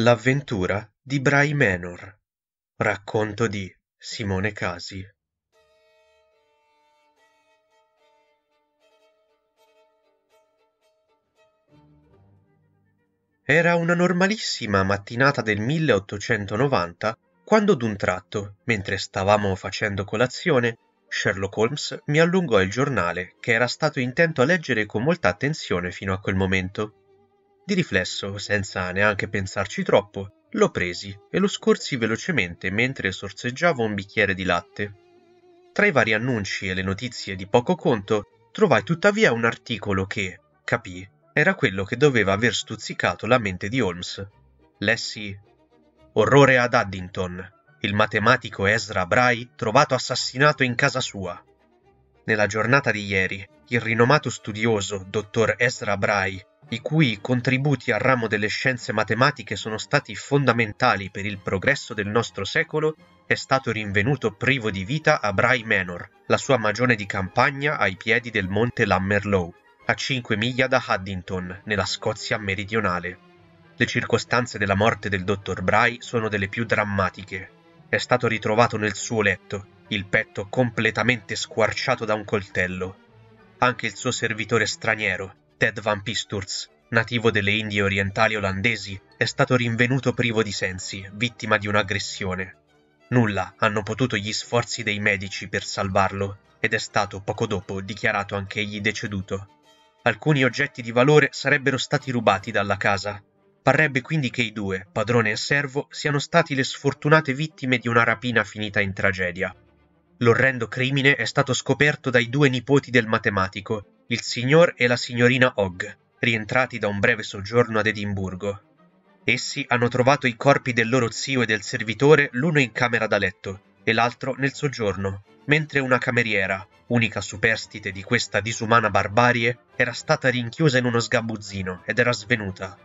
L'avventura di Bray Manor Racconto di Simone Casi Era una normalissima mattinata del 1890 quando d'un tratto, mentre stavamo facendo colazione, Sherlock Holmes mi allungò il giornale che era stato intento a leggere con molta attenzione fino a quel momento. Di riflesso, senza neanche pensarci troppo, lo presi e lo scorsi velocemente mentre sorseggiavo un bicchiere di latte. Tra i vari annunci e le notizie di poco conto, trovai tuttavia un articolo che, capì, era quello che doveva aver stuzzicato la mente di Holmes. Lessi Orrore ad Addington. Il matematico Ezra Bray trovato assassinato in casa sua nella giornata di ieri, il rinomato studioso dottor Ezra Bray, i cui contributi al ramo delle scienze matematiche sono stati fondamentali per il progresso del nostro secolo, è stato rinvenuto privo di vita a Bray Manor, la sua magione di campagna ai piedi del monte Lammerlow, a 5 miglia da Haddington, nella Scozia meridionale. Le circostanze della morte del dottor Bray sono delle più drammatiche. È stato ritrovato nel suo letto, il petto completamente squarciato da un coltello. Anche il suo servitore straniero, Ted Van Pisturz, nativo delle Indie orientali olandesi, è stato rinvenuto privo di sensi, vittima di un'aggressione. Nulla hanno potuto gli sforzi dei medici per salvarlo, ed è stato poco dopo dichiarato anche egli deceduto. Alcuni oggetti di valore sarebbero stati rubati dalla casa. Parrebbe quindi che i due, padrone e servo, siano stati le sfortunate vittime di una rapina finita in tragedia. L'orrendo crimine è stato scoperto dai due nipoti del matematico, il signor e la signorina Hogg, rientrati da un breve soggiorno ad Edimburgo. Essi hanno trovato i corpi del loro zio e del servitore l'uno in camera da letto e l'altro nel soggiorno, mentre una cameriera, unica superstite di questa disumana barbarie, era stata rinchiusa in uno sgabuzzino ed era svenuta.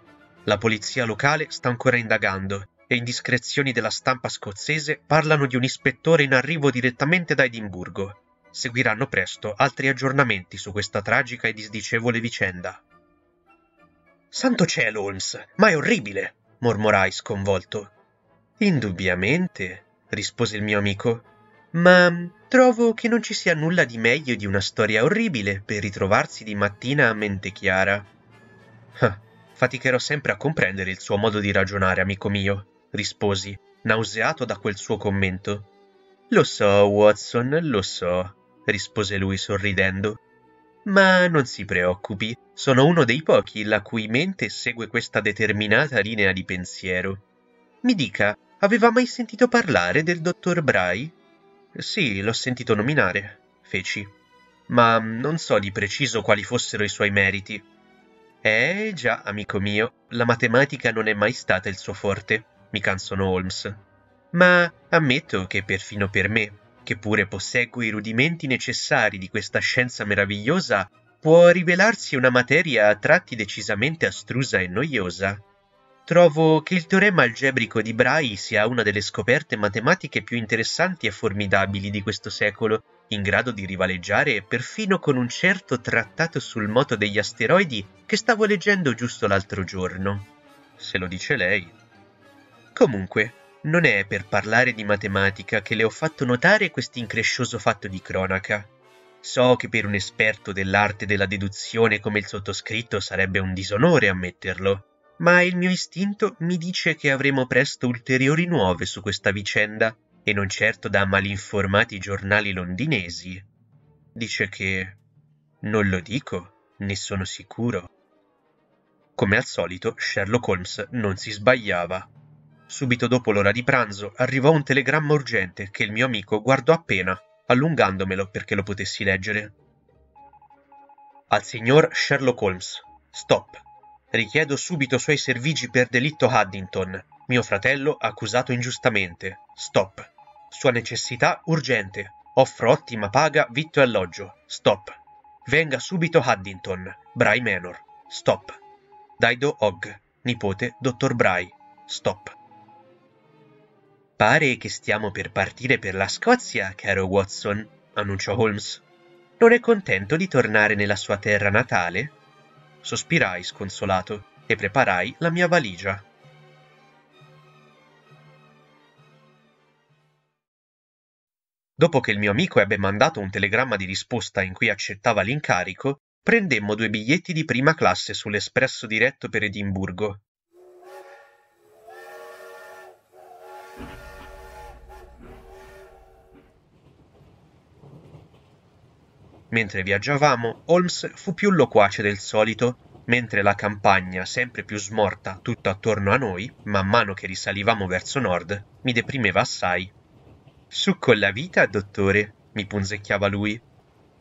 La polizia locale sta ancora indagando le indiscrezioni della stampa scozzese parlano di un ispettore in arrivo direttamente da Edimburgo. Seguiranno presto altri aggiornamenti su questa tragica e disdicevole vicenda. Santo cielo, Holmes, ma è orribile! mormorai sconvolto. Indubbiamente, rispose il mio amico, ma trovo che non ci sia nulla di meglio di una storia orribile per ritrovarsi di mattina a mente chiara. faticherò sempre a comprendere il suo modo di ragionare, amico mio risposi, nauseato da quel suo commento. Lo so, Watson, lo so, rispose lui sorridendo. Ma non si preoccupi, sono uno dei pochi la cui mente segue questa determinata linea di pensiero. Mi dica, aveva mai sentito parlare del dottor Bray? Sì, l'ho sentito nominare, feci, ma non so di preciso quali fossero i suoi meriti. Eh già, amico mio, la matematica non è mai stata il suo forte mi canzonò Holmes. Ma ammetto che perfino per me, che pure posseggo i rudimenti necessari di questa scienza meravigliosa, può rivelarsi una materia a tratti decisamente astrusa e noiosa. Trovo che il teorema algebrico di Bray sia una delle scoperte matematiche più interessanti e formidabili di questo secolo, in grado di rivaleggiare perfino con un certo trattato sul moto degli asteroidi che stavo leggendo giusto l'altro giorno. Se lo dice lei, Comunque, non è per parlare di matematica che le ho fatto notare quest'increscioso fatto di cronaca. So che per un esperto dell'arte della deduzione come il sottoscritto sarebbe un disonore ammetterlo, ma il mio istinto mi dice che avremo presto ulteriori nuove su questa vicenda e non certo da malinformati giornali londinesi. Dice che... Non lo dico, ne sono sicuro. Come al solito, Sherlock Holmes non si sbagliava. Subito dopo l'ora di pranzo arrivò un telegramma urgente che il mio amico guardò appena, allungandomelo perché lo potessi leggere. Al signor Sherlock Holmes. Stop. Richiedo subito suoi servigi per delitto Haddington, mio fratello accusato ingiustamente. Stop. Sua necessità urgente. Offro ottima paga, vitto e alloggio. Stop. Venga subito Haddington, Bry Manor. Stop. Daido Hogg, nipote dottor Bry. Stop. Pare che stiamo per partire per la Scozia, caro Watson, annunciò Holmes. Non è contento di tornare nella sua terra natale? Sospirai sconsolato e preparai la mia valigia. Dopo che il mio amico ebbe mandato un telegramma di risposta in cui accettava l'incarico, prendemmo due biglietti di prima classe sull'espresso diretto per Edimburgo Mentre viaggiavamo, Holmes fu più loquace del solito, mentre la campagna, sempre più smorta tutto attorno a noi, man mano che risalivamo verso nord, mi deprimeva assai. Su con la vita, dottore, mi punzecchiava lui.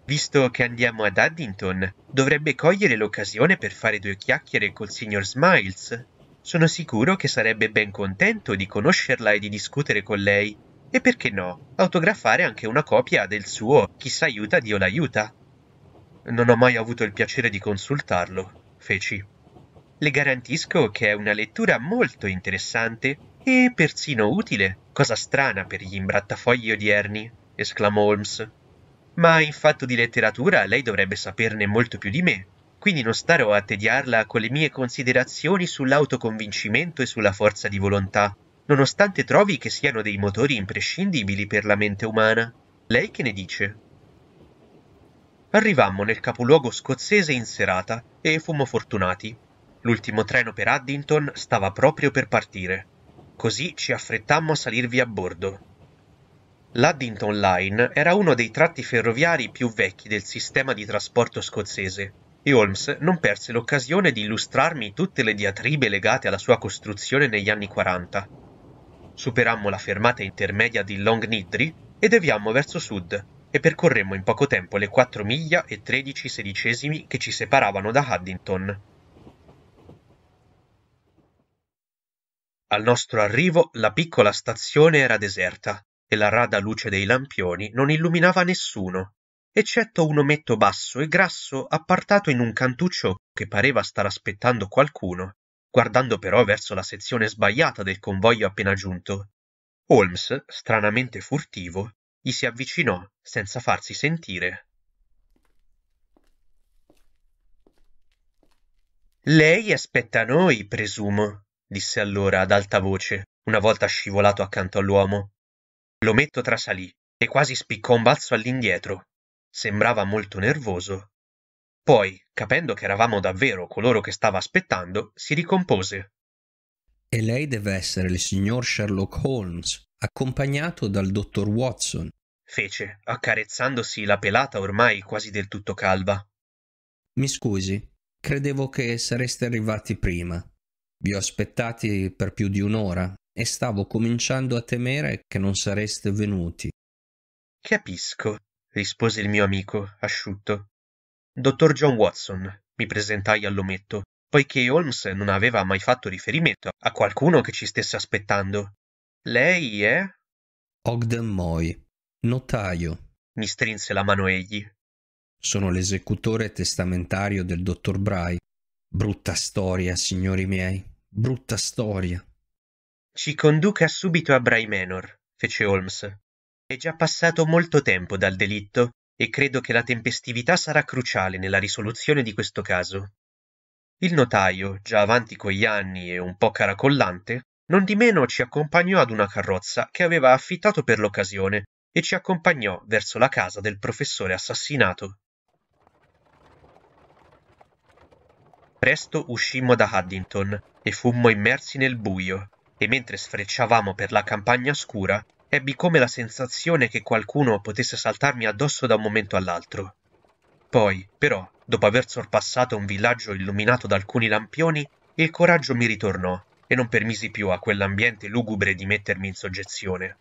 Visto che andiamo ad Addington, dovrebbe cogliere l'occasione per fare due chiacchiere col signor Smiles. Sono sicuro che sarebbe ben contento di conoscerla e di discutere con lei e perché no, autografare anche una copia del suo Chi s'aiuta Dio l'aiuta. Non ho mai avuto il piacere di consultarlo, feci. Le garantisco che è una lettura molto interessante e persino utile, cosa strana per gli imbrattafogli odierni, esclamò Holmes. Ma in fatto di letteratura lei dovrebbe saperne molto più di me, quindi non starò a tediarla con le mie considerazioni sull'autoconvincimento e sulla forza di volontà, nonostante trovi che siano dei motori imprescindibili per la mente umana. Lei che ne dice? Arrivammo nel capoluogo scozzese in serata e fummo fortunati. L'ultimo treno per Addington stava proprio per partire. Così ci affrettammo a salirvi a bordo. L'Addington Line era uno dei tratti ferroviari più vecchi del sistema di trasporto scozzese e Holmes non perse l'occasione di illustrarmi tutte le diatribe legate alla sua costruzione negli anni 40, superammo la fermata intermedia di Long Nidri e deviammo verso sud e percorremmo in poco tempo le 4 miglia e 13 sedicesimi che ci separavano da Haddington. Al nostro arrivo la piccola stazione era deserta e la rada luce dei lampioni non illuminava nessuno, eccetto un ometto basso e grasso appartato in un cantuccio che pareva star aspettando qualcuno guardando però verso la sezione sbagliata del convoglio appena giunto. Holmes, stranamente furtivo, gli si avvicinò senza farsi sentire. Lei aspetta noi, presumo, disse allora ad alta voce, una volta scivolato accanto all'uomo. L'ometto trasalì e quasi spiccò un balzo all'indietro. Sembrava molto nervoso. Poi, capendo che eravamo davvero coloro che stava aspettando, si ricompose. E lei deve essere il signor Sherlock Holmes, accompagnato dal dottor Watson, fece, accarezzandosi la pelata ormai quasi del tutto calva. Mi scusi, credevo che sareste arrivati prima. Vi ho aspettati per più di un'ora e stavo cominciando a temere che non sareste venuti. Capisco, rispose il mio amico, asciutto dottor John Watson, mi presentai all'ometto, poiché Holmes non aveva mai fatto riferimento a qualcuno che ci stesse aspettando. Lei è? Ogden Moy, notaio. Mi strinse la mano egli. Sono l'esecutore testamentario del dottor Bray. Brutta storia, signori miei, brutta storia. Ci conduca subito a Bray Manor, fece Holmes. È già passato molto tempo dal delitto e credo che la tempestività sarà cruciale nella risoluzione di questo caso. Il notaio, già avanti con gli anni e un po' caracollante, non di meno ci accompagnò ad una carrozza che aveva affittato per l'occasione e ci accompagnò verso la casa del professore assassinato. Presto uscimmo da Haddington e fummo immersi nel buio, e mentre sfrecciavamo per la campagna scura, ebbi come la sensazione che qualcuno potesse saltarmi addosso da un momento all'altro. Poi, però, dopo aver sorpassato un villaggio illuminato da alcuni lampioni, il coraggio mi ritornò e non permisi più a quell'ambiente lugubre di mettermi in soggezione.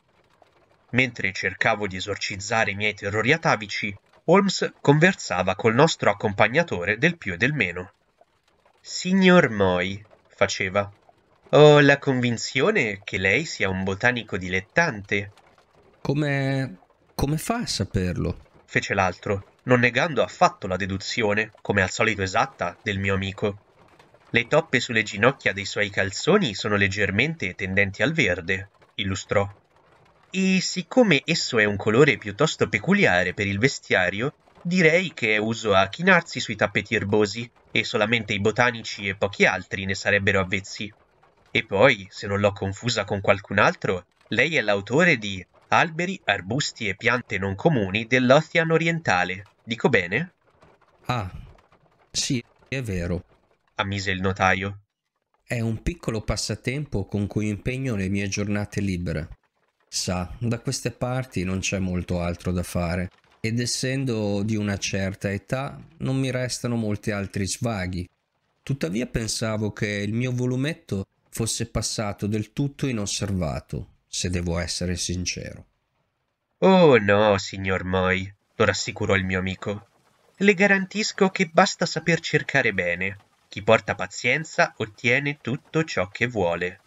Mentre cercavo di esorcizzare i miei terrori atavici, Holmes conversava col nostro accompagnatore del più e del meno. Signor Moy, faceva, ho la convinzione che lei sia un botanico dilettante. Come... come fa a saperlo? Fece l'altro, non negando affatto la deduzione, come al solito esatta, del mio amico. Le toppe sulle ginocchia dei suoi calzoni sono leggermente tendenti al verde, illustrò. E siccome esso è un colore piuttosto peculiare per il vestiario, direi che è uso a chinarsi sui tappeti erbosi, e solamente i botanici e pochi altri ne sarebbero avvezzi. E poi, se non l'ho confusa con qualcun altro, lei è l'autore di Alberi, arbusti e piante non comuni dell'Ocean orientale. Dico bene? Ah, sì, è vero. Ammise il notaio. È un piccolo passatempo con cui impegno le mie giornate libere. Sa, da queste parti non c'è molto altro da fare ed essendo di una certa età non mi restano molti altri svaghi. Tuttavia pensavo che il mio volumetto fosse passato del tutto inosservato, se devo essere sincero. Oh no, signor Moy, lo rassicurò il mio amico. Le garantisco che basta saper cercare bene. Chi porta pazienza ottiene tutto ciò che vuole.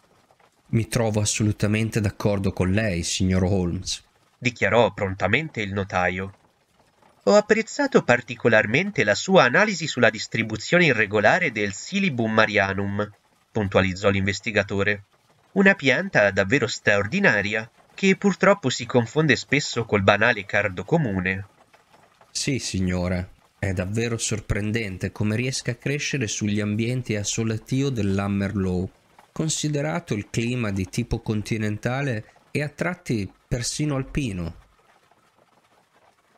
Mi trovo assolutamente d'accordo con lei, signor Holmes, dichiarò prontamente il notaio. Ho apprezzato particolarmente la sua analisi sulla distribuzione irregolare del silibum marianum, puntualizzò l'investigatore. Una pianta davvero straordinaria, che purtroppo si confonde spesso col banale cardo comune. Sì, signore, è davvero sorprendente come riesca a crescere sugli ambienti a solatio dell'Hammerlow. Considerato il clima di tipo continentale e a tratti persino alpino.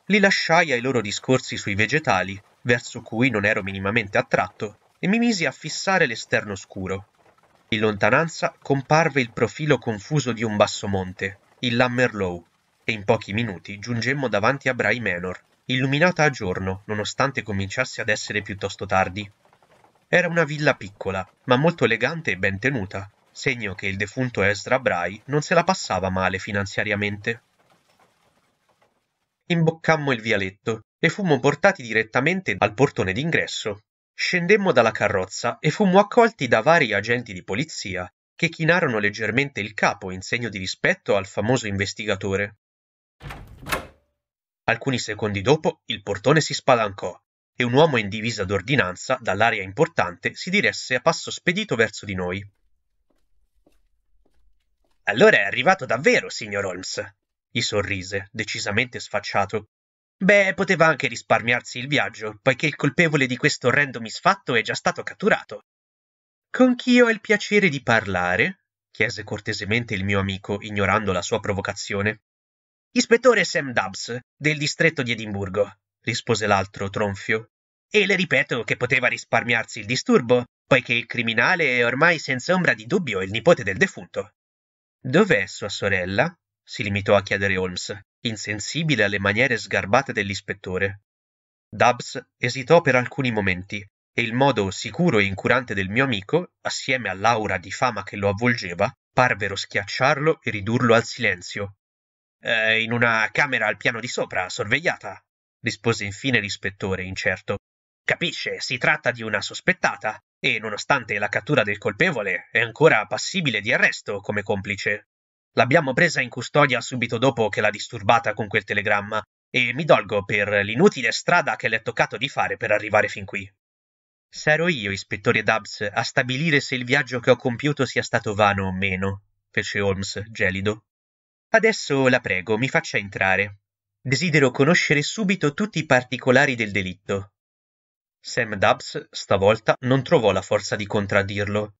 Li lasciai ai loro discorsi sui vegetali, verso cui non ero minimamente attratto, e mi misi a fissare l'esterno scuro. In lontananza comparve il profilo confuso di un basso-monte, il Lammerlow, e in pochi minuti giungemmo davanti a Bray Manor, illuminata a giorno, nonostante cominciasse ad essere piuttosto tardi. Era una villa piccola, ma molto elegante e ben tenuta, segno che il defunto Ezra Bray non se la passava male finanziariamente. Imboccammo il vialetto e fummo portati direttamente al portone d'ingresso Scendemmo dalla carrozza e fummo accolti da vari agenti di polizia che chinarono leggermente il capo in segno di rispetto al famoso investigatore. Alcuni secondi dopo il portone si spalancò e un uomo in divisa d'ordinanza dall'aria importante si diresse a passo spedito verso di noi. Allora è arrivato davvero, signor Holmes, gli sorrise, decisamente sfacciato, Beh, poteva anche risparmiarsi il viaggio, poiché il colpevole di questo orrendo misfatto è già stato catturato. Con chi ho il piacere di parlare? chiese cortesemente il mio amico, ignorando la sua provocazione. Ispettore Sam Dubs, del distretto di Edimburgo, rispose l'altro tronfio. E le ripeto che poteva risparmiarsi il disturbo, poiché il criminale è ormai senza ombra di dubbio il nipote del defunto. Dov'è sua sorella? si limitò a chiedere Holmes. Insensibile alle maniere sgarbate dell'ispettore, Dubs esitò per alcuni momenti e il modo sicuro e incurante del mio amico, assieme all'aura di fama che lo avvolgeva, parvero schiacciarlo e ridurlo al silenzio. Eh, in una camera al piano di sopra, sorvegliata, rispose infine l'ispettore incerto. Capisce, si tratta di una sospettata e, nonostante la cattura del colpevole, è ancora passibile di arresto come complice. L'abbiamo presa in custodia subito dopo che l'ha disturbata con quel telegramma e mi dolgo per l'inutile strada che le è toccato di fare per arrivare fin qui. Sarò io, ispettore Dubs, a stabilire se il viaggio che ho compiuto sia stato vano o meno, fece Holmes, gelido. Adesso la prego, mi faccia entrare. Desidero conoscere subito tutti i particolari del delitto. Sam Dubs, stavolta, non trovò la forza di contraddirlo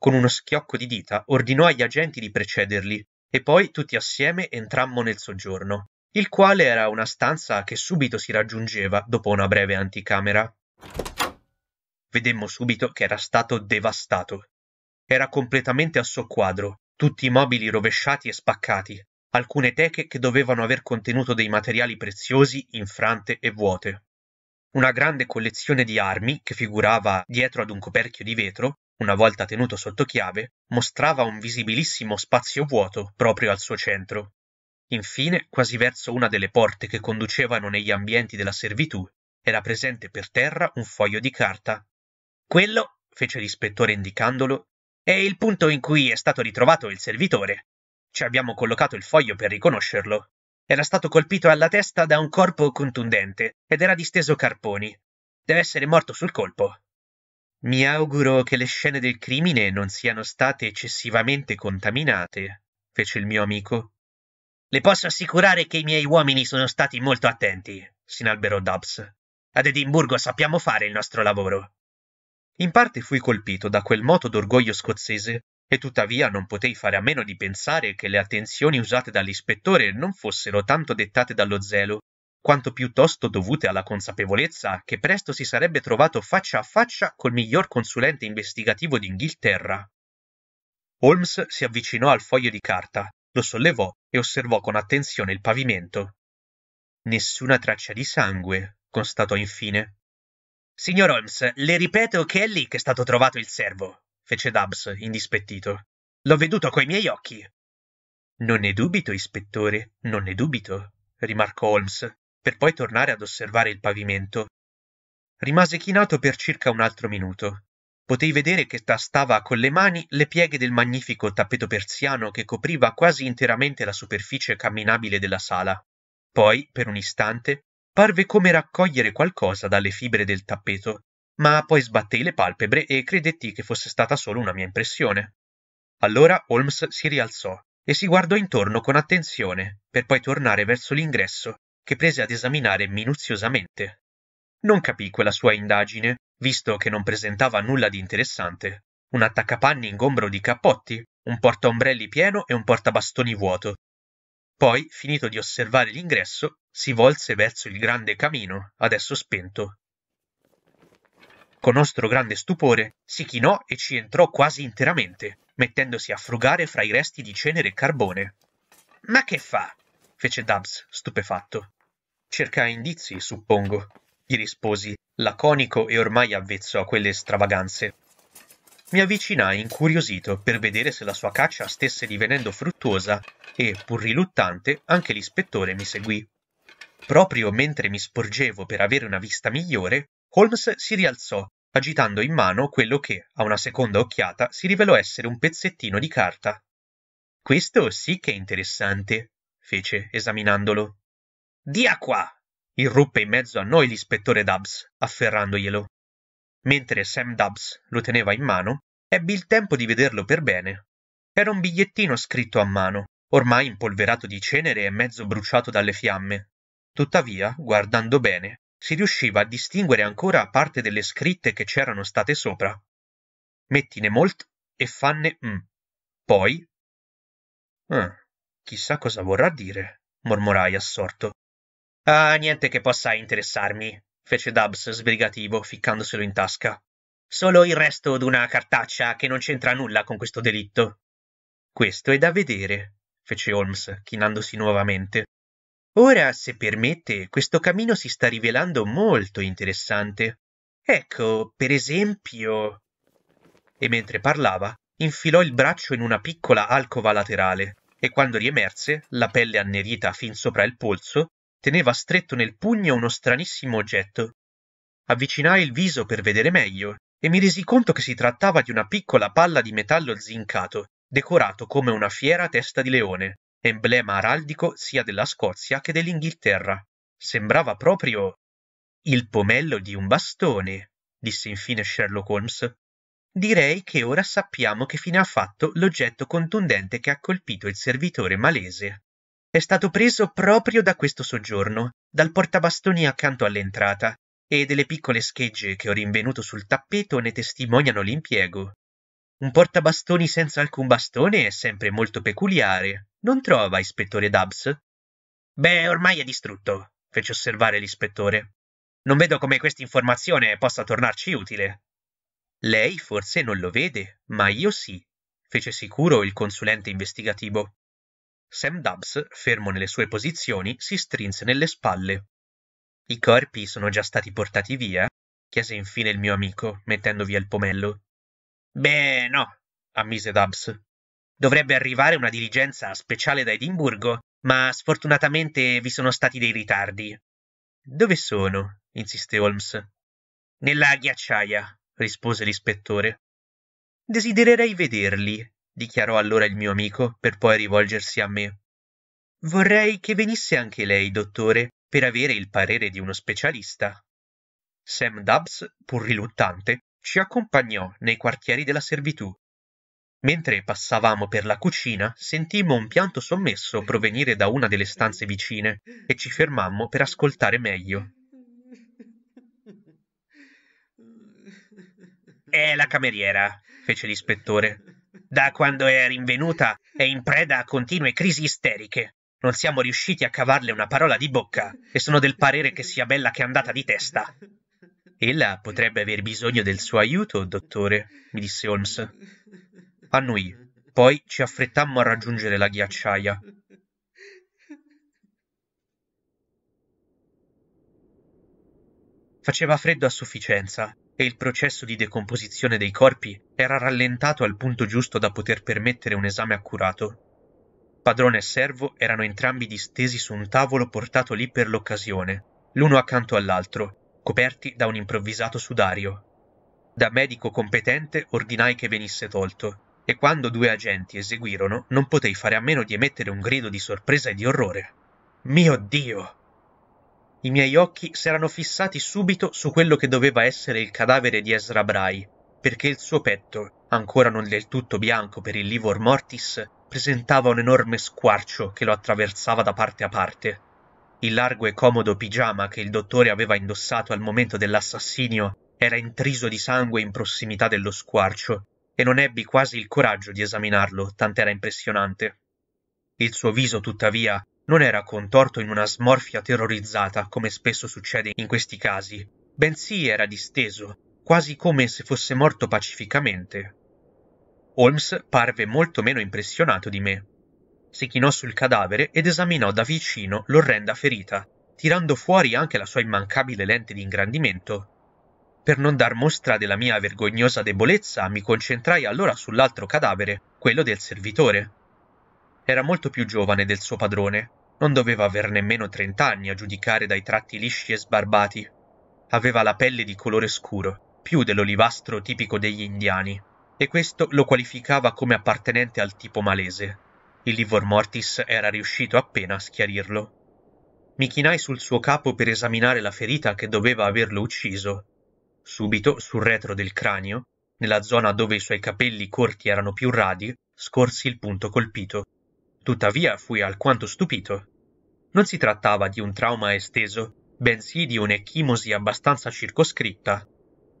con uno schiocco di dita ordinò agli agenti di precederli, e poi tutti assieme entrammo nel soggiorno, il quale era una stanza che subito si raggiungeva dopo una breve anticamera. Vedemmo subito che era stato devastato. Era completamente a soqquadro, tutti i mobili rovesciati e spaccati, alcune teche che dovevano aver contenuto dei materiali preziosi infrante e vuote. Una grande collezione di armi, che figurava dietro ad un coperchio di vetro, una volta tenuto sotto chiave, mostrava un visibilissimo spazio vuoto proprio al suo centro. Infine, quasi verso una delle porte che conducevano negli ambienti della servitù, era presente per terra un foglio di carta. Quello, fece l'ispettore indicandolo, è il punto in cui è stato ritrovato il servitore. Ci abbiamo collocato il foglio per riconoscerlo. Era stato colpito alla testa da un corpo contundente ed era disteso carponi. Deve essere morto sul colpo. Mi auguro che le scene del crimine non siano state eccessivamente contaminate, fece il mio amico. Le posso assicurare che i miei uomini sono stati molto attenti, s'inalberò Dubs. Ad Edimburgo sappiamo fare il nostro lavoro. In parte fui colpito da quel moto d'orgoglio scozzese e tuttavia non potei fare a meno di pensare che le attenzioni usate dall'ispettore non fossero tanto dettate dallo zelo quanto piuttosto dovute alla consapevolezza che presto si sarebbe trovato faccia a faccia col miglior consulente investigativo d'Inghilterra. Holmes si avvicinò al foglio di carta, lo sollevò e osservò con attenzione il pavimento. Nessuna traccia di sangue, constatò infine. Signor Holmes, le ripeto che è lì che è stato trovato il servo, fece Dubs, indispettito. L'ho veduto coi miei occhi. Non ne dubito, ispettore, non ne dubito, rimarcò Holmes per poi tornare ad osservare il pavimento. Rimase chinato per circa un altro minuto. Potei vedere che tastava con le mani le pieghe del magnifico tappeto persiano che copriva quasi interamente la superficie camminabile della sala. Poi, per un istante, parve come raccogliere qualcosa dalle fibre del tappeto, ma poi sbattei le palpebre e credetti che fosse stata solo una mia impressione. Allora Holmes si rialzò e si guardò intorno con attenzione, per poi tornare verso l'ingresso, che prese ad esaminare minuziosamente. Non capì quella sua indagine, visto che non presentava nulla di interessante. Un attaccapanni ingombro di cappotti, un portaombrelli pieno e un portabastoni vuoto. Poi, finito di osservare l'ingresso, si volse verso il grande camino, adesso spento. Con nostro grande stupore, si chinò e ci entrò quasi interamente, mettendosi a frugare fra i resti di cenere e carbone. Ma che fa? fece Dubs, stupefatto. Cerca indizi, suppongo, gli risposi, laconico e ormai avvezzo a quelle stravaganze. Mi avvicinai incuriosito per vedere se la sua caccia stesse divenendo fruttuosa e, pur riluttante, anche l'ispettore mi seguì. Proprio mentre mi sporgevo per avere una vista migliore, Holmes si rialzò, agitando in mano quello che, a una seconda occhiata, si rivelò essere un pezzettino di carta. Questo sì che è interessante, fece, esaminandolo dia qua irruppe in mezzo a noi l'ispettore Dubs afferrandoglielo mentre Sam Dubs lo teneva in mano ebbi il tempo di vederlo per bene era un bigliettino scritto a mano ormai impolverato di cenere e mezzo bruciato dalle fiamme tuttavia guardando bene si riusciva a distinguere ancora parte delle scritte che c'erano state sopra mettine molt e fanne m poi ah, chissà cosa vorrà dire mormorai assorto Ah, niente che possa interessarmi, fece Dubs sbrigativo, ficcandoselo in tasca. Solo il resto d'una cartaccia che non c'entra nulla con questo delitto. Questo è da vedere, fece Holmes, chinandosi nuovamente. Ora, se permette, questo camino si sta rivelando molto interessante. Ecco, per esempio. E mentre parlava, infilò il braccio in una piccola alcova laterale e quando riemerse, la pelle annerita fin sopra il polso, teneva stretto nel pugno uno stranissimo oggetto. Avvicinai il viso per vedere meglio e mi resi conto che si trattava di una piccola palla di metallo zincato, decorato come una fiera testa di leone, emblema araldico sia della Scozia che dell'Inghilterra. Sembrava proprio il pomello di un bastone, disse infine Sherlock Holmes. Direi che ora sappiamo che fine ha fatto l'oggetto contundente che ha colpito il servitore malese. È stato preso proprio da questo soggiorno, dal portabastoni accanto all'entrata, e delle piccole schegge che ho rinvenuto sul tappeto ne testimoniano l'impiego. Un portabastoni senza alcun bastone è sempre molto peculiare, non trova, ispettore Dubs? Beh, ormai è distrutto, fece osservare l'ispettore. Non vedo come questa informazione possa tornarci utile. Lei forse non lo vede, ma io sì, fece sicuro il consulente investigativo. Sam Dubs, fermo nelle sue posizioni, si strinse nelle spalle. I corpi sono già stati portati via? chiese infine il mio amico, mettendo via il pomello. Beh, no, ammise Dubs. Dovrebbe arrivare una diligenza speciale da Edimburgo, ma sfortunatamente vi sono stati dei ritardi. Dove sono? insiste Holmes. Nella ghiacciaia, rispose l'ispettore. Desidererei vederli, dichiarò allora il mio amico per poi rivolgersi a me. Vorrei che venisse anche lei, dottore, per avere il parere di uno specialista. Sam Dubs, pur riluttante, ci accompagnò nei quartieri della servitù. Mentre passavamo per la cucina, sentimmo un pianto sommesso provenire da una delle stanze vicine e ci fermammo per ascoltare meglio. È la cameriera, fece l'ispettore. Da quando è rinvenuta è in preda a continue crisi isteriche. Non siamo riusciti a cavarle una parola di bocca e sono del parere che sia bella che andata di testa. Ella potrebbe aver bisogno del suo aiuto, dottore, mi disse Holmes. A noi. Poi ci affrettammo a raggiungere la ghiacciaia. Faceva freddo a sufficienza e il processo di decomposizione dei corpi era rallentato al punto giusto da poter permettere un esame accurato. Padrone e servo erano entrambi distesi su un tavolo portato lì per l'occasione, l'uno accanto all'altro, coperti da un improvvisato sudario. Da medico competente ordinai che venisse tolto, e quando due agenti eseguirono non potei fare a meno di emettere un grido di sorpresa e di orrore. Mio Dio! I miei occhi si erano fissati subito su quello che doveva essere il cadavere di Ezra Bray, perché il suo petto, ancora non del tutto bianco per il livor mortis, presentava un enorme squarcio che lo attraversava da parte a parte. Il largo e comodo pigiama che il dottore aveva indossato al momento dell'assassinio era intriso di sangue in prossimità dello squarcio, e non ebbi quasi il coraggio di esaminarlo, tant'era impressionante. Il suo viso, tuttavia, non era contorto in una smorfia terrorizzata, come spesso succede in questi casi, bensì era disteso, quasi come se fosse morto pacificamente. Holmes parve molto meno impressionato di me. Si chinò sul cadavere ed esaminò da vicino l'orrenda ferita, tirando fuori anche la sua immancabile lente di ingrandimento. Per non dar mostra della mia vergognosa debolezza, mi concentrai allora sull'altro cadavere, quello del servitore. Era molto più giovane del suo padrone, non doveva aver nemmeno trent'anni a giudicare dai tratti lisci e sbarbati. Aveva la pelle di colore scuro, più dell'olivastro tipico degli indiani, e questo lo qualificava come appartenente al tipo malese. Il Livor Mortis era riuscito appena a schiarirlo. Mi chinai sul suo capo per esaminare la ferita che doveva averlo ucciso. Subito, sul retro del cranio, nella zona dove i suoi capelli corti erano più radi, scorsi il punto colpito. Tuttavia fui alquanto stupito. Non si trattava di un trauma esteso, bensì di un'ecchimosi abbastanza circoscritta.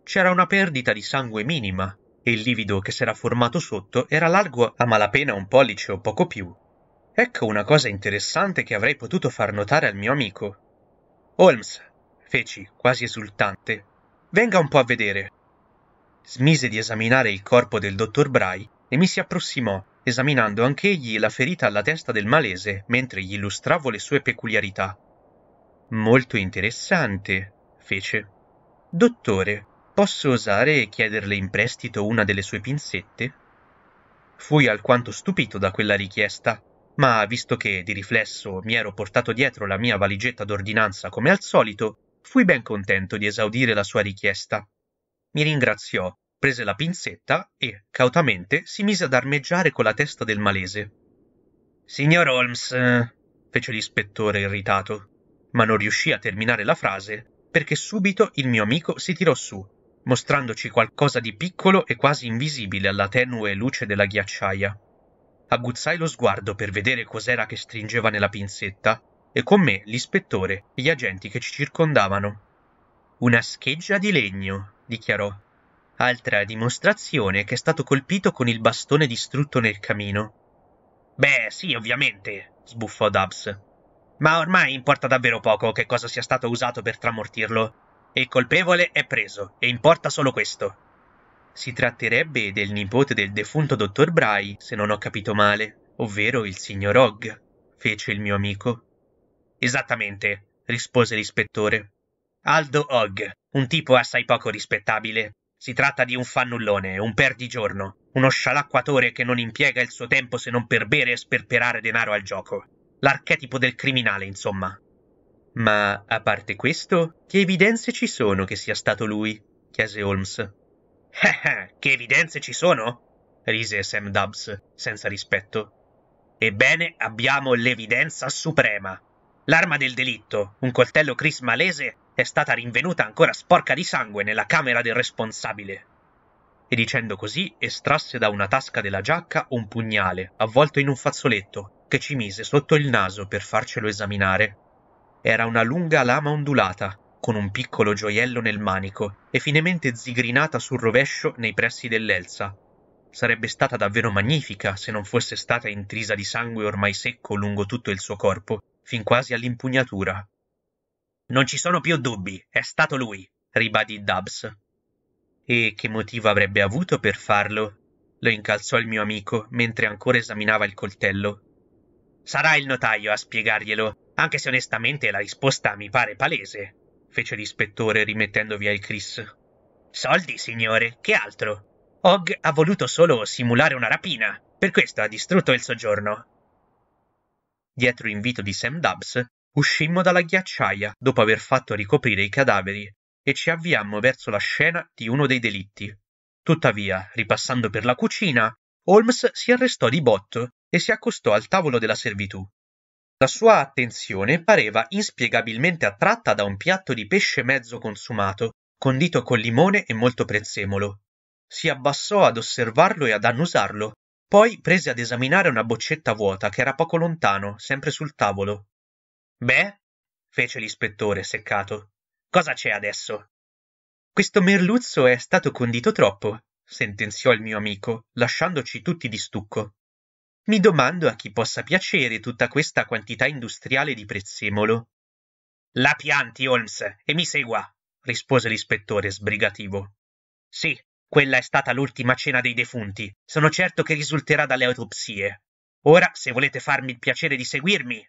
C'era una perdita di sangue minima, e il livido che s'era formato sotto era largo a malapena un pollice o poco più. Ecco una cosa interessante che avrei potuto far notare al mio amico. Holmes, feci, quasi esultante, venga un po' a vedere. Smise di esaminare il corpo del dottor Bray e mi si approssimò, esaminando anch'egli la ferita alla testa del malese mentre gli illustravo le sue peculiarità. Molto interessante, fece. Dottore, posso osare chiederle in prestito una delle sue pinzette? Fui alquanto stupito da quella richiesta, ma visto che di riflesso mi ero portato dietro la mia valigetta d'ordinanza come al solito, fui ben contento di esaudire la sua richiesta. Mi ringraziò prese la pinzetta e, cautamente, si mise ad armeggiare con la testa del malese. Signor Holmes, fece l'ispettore irritato, ma non riuscì a terminare la frase perché subito il mio amico si tirò su, mostrandoci qualcosa di piccolo e quasi invisibile alla tenue luce della ghiacciaia. Aguzzai lo sguardo per vedere cos'era che stringeva nella pinzetta e con me l'ispettore e gli agenti che ci circondavano. Una scheggia di legno, dichiarò, altra dimostrazione che è stato colpito con il bastone distrutto nel camino. Beh, sì, ovviamente, sbuffò Dubs. Ma ormai importa davvero poco che cosa sia stato usato per tramortirlo. Il colpevole è preso, e importa solo questo. Si tratterebbe del nipote del defunto dottor Bray, se non ho capito male, ovvero il signor Hogg, fece il mio amico. Esattamente, rispose l'ispettore. Aldo Hogg, un tipo assai poco rispettabile, si tratta di un fannullone, un perdigiorno, uno scialacquatore che non impiega il suo tempo se non per bere e sperperare denaro al gioco. L'archetipo del criminale, insomma. Ma, a parte questo, che evidenze ci sono che sia stato lui? chiese Holmes. Eh, che evidenze ci sono? rise Sam Dubs, senza rispetto. Ebbene, abbiamo l'evidenza suprema. L'arma del delitto, un coltello crismalese è stata rinvenuta ancora sporca di sangue nella camera del responsabile. E dicendo così estrasse da una tasca della giacca un pugnale avvolto in un fazzoletto che ci mise sotto il naso per farcelo esaminare. Era una lunga lama ondulata, con un piccolo gioiello nel manico e finemente zigrinata sul rovescio nei pressi dell'Elsa. Sarebbe stata davvero magnifica se non fosse stata intrisa di sangue ormai secco lungo tutto il suo corpo, fin quasi all'impugnatura. Non ci sono più dubbi, è stato lui, ribadì Dubs. E che motivo avrebbe avuto per farlo? lo incalzò il mio amico mentre ancora esaminava il coltello. Sarà il notaio a spiegarglielo, anche se onestamente la risposta mi pare palese, fece l'ispettore rimettendo via il Chris. Soldi, signore, che altro? Hogg ha voluto solo simulare una rapina, per questo ha distrutto il soggiorno. Dietro invito di Sam Dubs, Uscimmo dalla ghiacciaia dopo aver fatto ricoprire i cadaveri e ci avviammo verso la scena di uno dei delitti. Tuttavia, ripassando per la cucina, Holmes si arrestò di botto e si accostò al tavolo della servitù. La sua attenzione pareva inspiegabilmente attratta da un piatto di pesce mezzo consumato, condito con limone e molto prezzemolo. Si abbassò ad osservarlo e ad annusarlo, poi prese ad esaminare una boccetta vuota che era poco lontano, sempre sul tavolo. Beh? fece l'ispettore, seccato. Cosa c'è adesso? Questo merluzzo è stato condito troppo, sentenziò il mio amico, lasciandoci tutti di stucco. Mi domando a chi possa piacere tutta questa quantità industriale di prezzemolo. La pianti, Holmes, e mi segua, rispose l'ispettore sbrigativo. Sì, quella è stata l'ultima cena dei defunti. Sono certo che risulterà dalle autopsie. Ora, se volete farmi il piacere di seguirmi,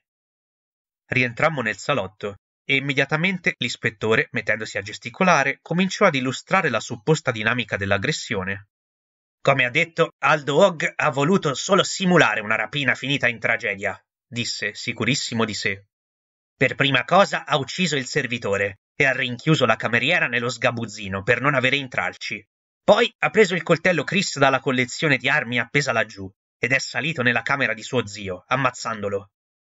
rientrammo nel salotto e immediatamente l'ispettore, mettendosi a gesticolare, cominciò ad illustrare la supposta dinamica dell'aggressione. Come ha detto, Aldo Hogg ha voluto solo simulare una rapina finita in tragedia, disse, sicurissimo di sé. Per prima cosa ha ucciso il servitore e ha rinchiuso la cameriera nello sgabuzzino per non avere intralci. Poi ha preso il coltello Chris dalla collezione di armi appesa laggiù ed è salito nella camera di suo zio, ammazzandolo.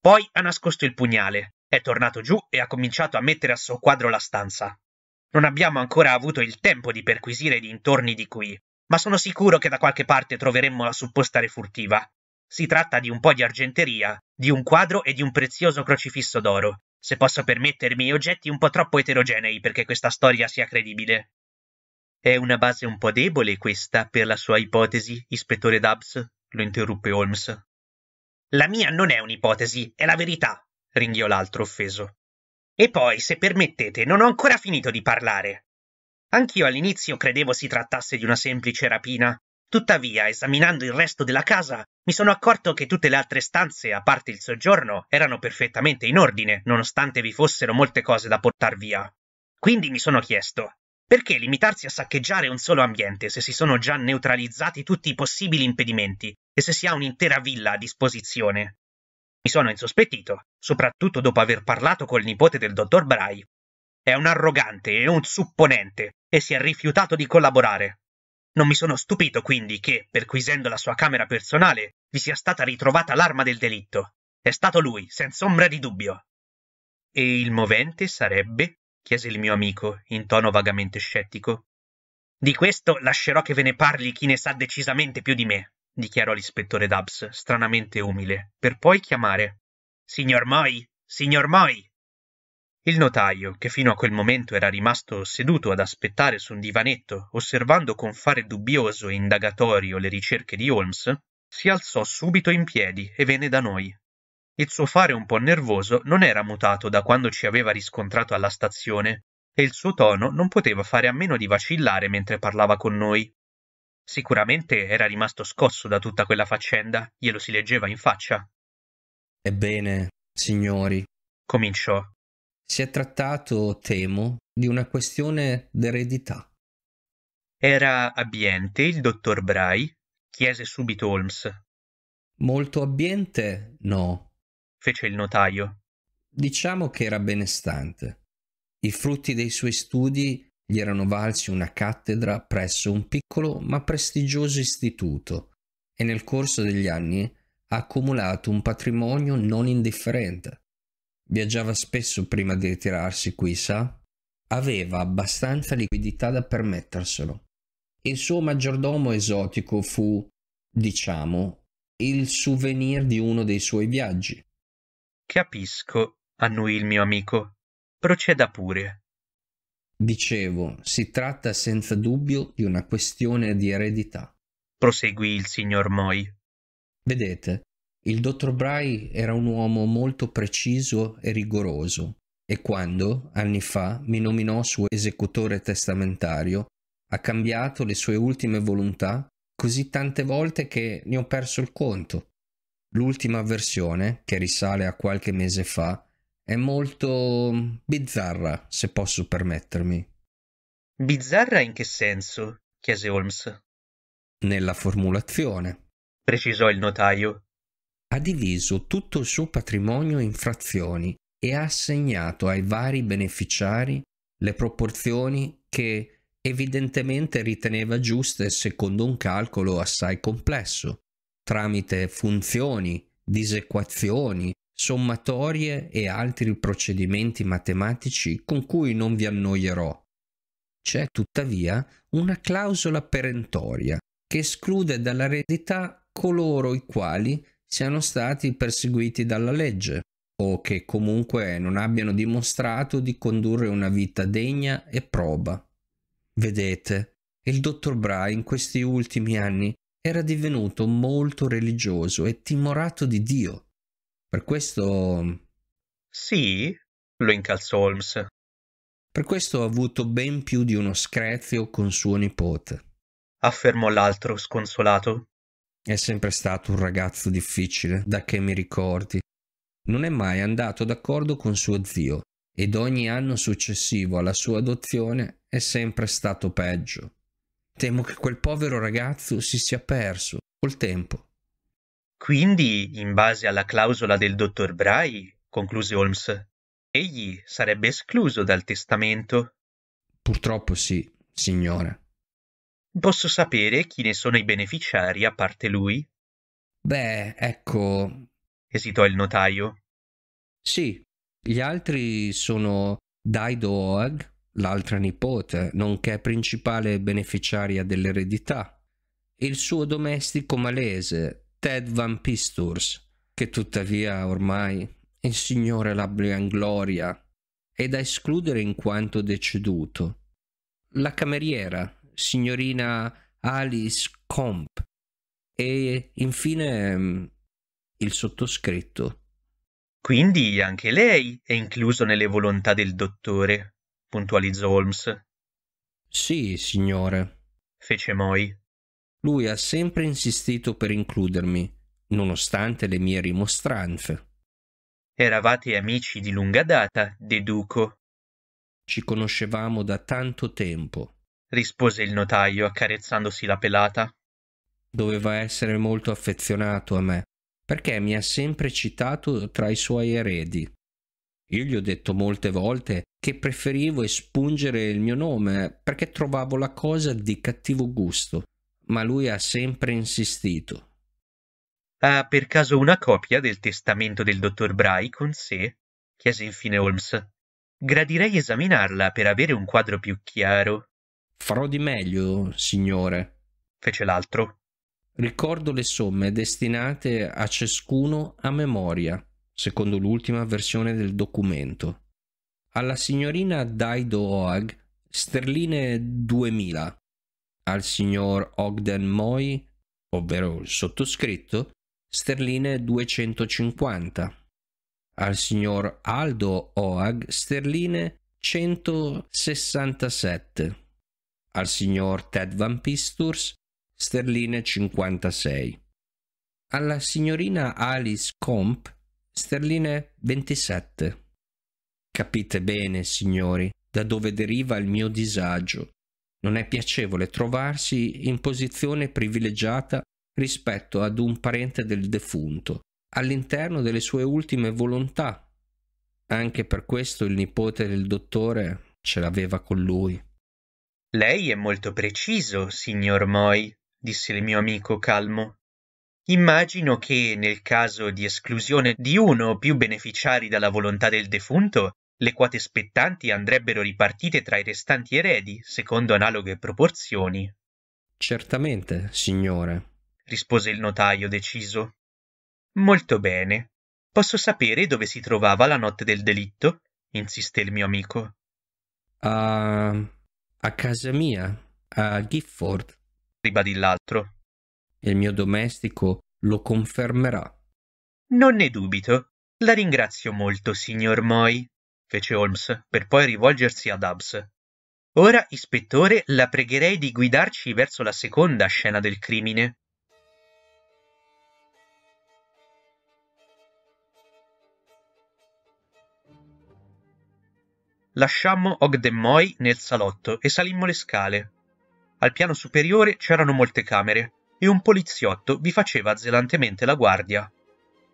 Poi ha nascosto il pugnale, è tornato giù e ha cominciato a mettere a soqquadro la stanza. Non abbiamo ancora avuto il tempo di perquisire i dintorni di qui, ma sono sicuro che da qualche parte troveremmo la supposta refurtiva. Si tratta di un po' di argenteria, di un quadro e di un prezioso crocifisso d'oro, se posso permettermi oggetti un po' troppo eterogenei perché questa storia sia credibile. È una base un po' debole questa per la sua ipotesi, ispettore Dubs, lo interruppe Holmes. La mia non è un'ipotesi, è la verità, ringhiò l'altro offeso. E poi, se permettete, non ho ancora finito di parlare. Anch'io all'inizio credevo si trattasse di una semplice rapina. Tuttavia, esaminando il resto della casa, mi sono accorto che tutte le altre stanze, a parte il soggiorno, erano perfettamente in ordine, nonostante vi fossero molte cose da portar via. Quindi mi sono chiesto, perché limitarsi a saccheggiare un solo ambiente se si sono già neutralizzati tutti i possibili impedimenti e se si ha un'intera villa a disposizione. Mi sono insospettito, soprattutto dopo aver parlato col nipote del dottor Bray. È un arrogante e un supponente e si è rifiutato di collaborare. Non mi sono stupito quindi che, perquisendo la sua camera personale, vi sia stata ritrovata l'arma del delitto. È stato lui, senza ombra di dubbio. E il movente sarebbe? chiese il mio amico, in tono vagamente scettico. Di questo lascerò che ve ne parli chi ne sa decisamente più di me dichiarò l'ispettore Tubbs, stranamente umile, per poi chiamare Signor Moy! Signor Moy! Il notaio, che fino a quel momento era rimasto seduto ad aspettare su un divanetto, osservando con fare dubbioso e indagatorio le ricerche di Holmes, si alzò subito in piedi e venne da noi. Il suo fare un po' nervoso non era mutato da quando ci aveva riscontrato alla stazione, e il suo tono non poteva fare a meno di vacillare mentre parlava con noi. Sicuramente era rimasto scosso da tutta quella faccenda, glielo si leggeva in faccia. Ebbene, signori, cominciò. Si è trattato, temo, di una questione d'eredità. Era abbiente il dottor Bray? chiese subito Holmes. Molto abbiente, no, fece il notaio. Diciamo che era benestante. I frutti dei suoi studi gli erano valsi una cattedra presso un piccolo ma prestigioso istituto e nel corso degli anni ha accumulato un patrimonio non indifferente. Viaggiava spesso prima di ritirarsi qui, sa? Aveva abbastanza liquidità da permetterselo. Il suo maggiordomo esotico fu, diciamo, il souvenir di uno dei suoi viaggi. Capisco, annui il mio amico. Proceda pure. Dicevo, si tratta senza dubbio di una questione di eredità. Proseguì il signor Moy. Vedete, il dottor Bray era un uomo molto preciso e rigoroso e quando, anni fa, mi nominò suo esecutore testamentario, ha cambiato le sue ultime volontà così tante volte che ne ho perso il conto. L'ultima versione, che risale a qualche mese fa, è molto bizzarra, se posso permettermi. Bizzarra in che senso? chiese Holmes. Nella formulazione, precisò il notaio. Ha diviso tutto il suo patrimonio in frazioni e ha assegnato ai vari beneficiari le proporzioni che evidentemente riteneva giuste secondo un calcolo assai complesso, tramite funzioni, disequazioni, sommatorie e altri procedimenti matematici con cui non vi annoierò. C'è tuttavia una clausola perentoria che esclude dall'eredità coloro i quali siano stati perseguiti dalla legge o che comunque non abbiano dimostrato di condurre una vita degna e proba. Vedete, il dottor Bry in questi ultimi anni era divenuto molto religioso e timorato di Dio per questo... Sì, lo incalzò Holmes. Per questo ha avuto ben più di uno screzio con suo nipote. Affermò l'altro, sconsolato. È sempre stato un ragazzo difficile, da che mi ricordi. Non è mai andato d'accordo con suo zio ed ogni anno successivo alla sua adozione è sempre stato peggio. Temo che quel povero ragazzo si sia perso col tempo. Quindi, in base alla clausola del dottor Bray, concluse Holmes, egli sarebbe escluso dal testamento? Purtroppo sì, signore. Posso sapere chi ne sono i beneficiari a parte lui? Beh, ecco. esitò il notaio. Sì, gli altri sono Daido Oag, l'altra nipote, nonché principale beneficiaria dell'eredità, e il suo domestico malese, Ted Van Pistors, che tuttavia ormai è il signore la gloria, è da escludere in quanto deceduto. La cameriera, signorina Alice Comp, e infine mm, il sottoscritto. Quindi anche lei è incluso nelle volontà del dottore, puntualizzò Holmes. Sì, signore, fece Moi. Lui ha sempre insistito per includermi, nonostante le mie rimostranze. Eravate amici di lunga data, deduco. Ci conoscevamo da tanto tempo, rispose il notaio accarezzandosi la pelata. Doveva essere molto affezionato a me, perché mi ha sempre citato tra i suoi eredi. Io gli ho detto molte volte che preferivo espungere il mio nome perché trovavo la cosa di cattivo gusto ma lui ha sempre insistito. Ha per caso una copia del testamento del dottor Bray con sé? chiese infine Holmes. Gradirei esaminarla per avere un quadro più chiaro. Farò di meglio, signore, fece l'altro. Ricordo le somme destinate a ciascuno a memoria, secondo l'ultima versione del documento. Alla signorina Dido Oag, sterline 2000 al signor Ogden Moy, ovvero il sottoscritto, sterline 250, al signor Aldo Oag sterline 167, al signor Ted Van Pisturs sterline 56, alla signorina Alice Comp sterline 27. Capite bene, signori, da dove deriva il mio disagio non è piacevole trovarsi in posizione privilegiata rispetto ad un parente del defunto, all'interno delle sue ultime volontà. Anche per questo il nipote del dottore ce l'aveva con lui. Lei è molto preciso, signor Moy, disse il mio amico calmo. Immagino che, nel caso di esclusione di uno o più beneficiari dalla volontà del defunto, le quote spettanti andrebbero ripartite tra i restanti eredi secondo analoghe proporzioni. Certamente, signore, rispose il notaio deciso. Molto bene. Posso sapere dove si trovava la notte del delitto? insisté il mio amico. A. a casa mia, a Gifford, ribadì l'altro. Il mio domestico lo confermerà. Non ne dubito. La ringrazio molto, signor Moy fece Holmes, per poi rivolgersi ad Hobbs. Ora, ispettore, la pregherei di guidarci verso la seconda scena del crimine. Lasciammo Ogden Moy nel salotto e salimmo le scale. Al piano superiore c'erano molte camere e un poliziotto vi faceva zelantemente la guardia.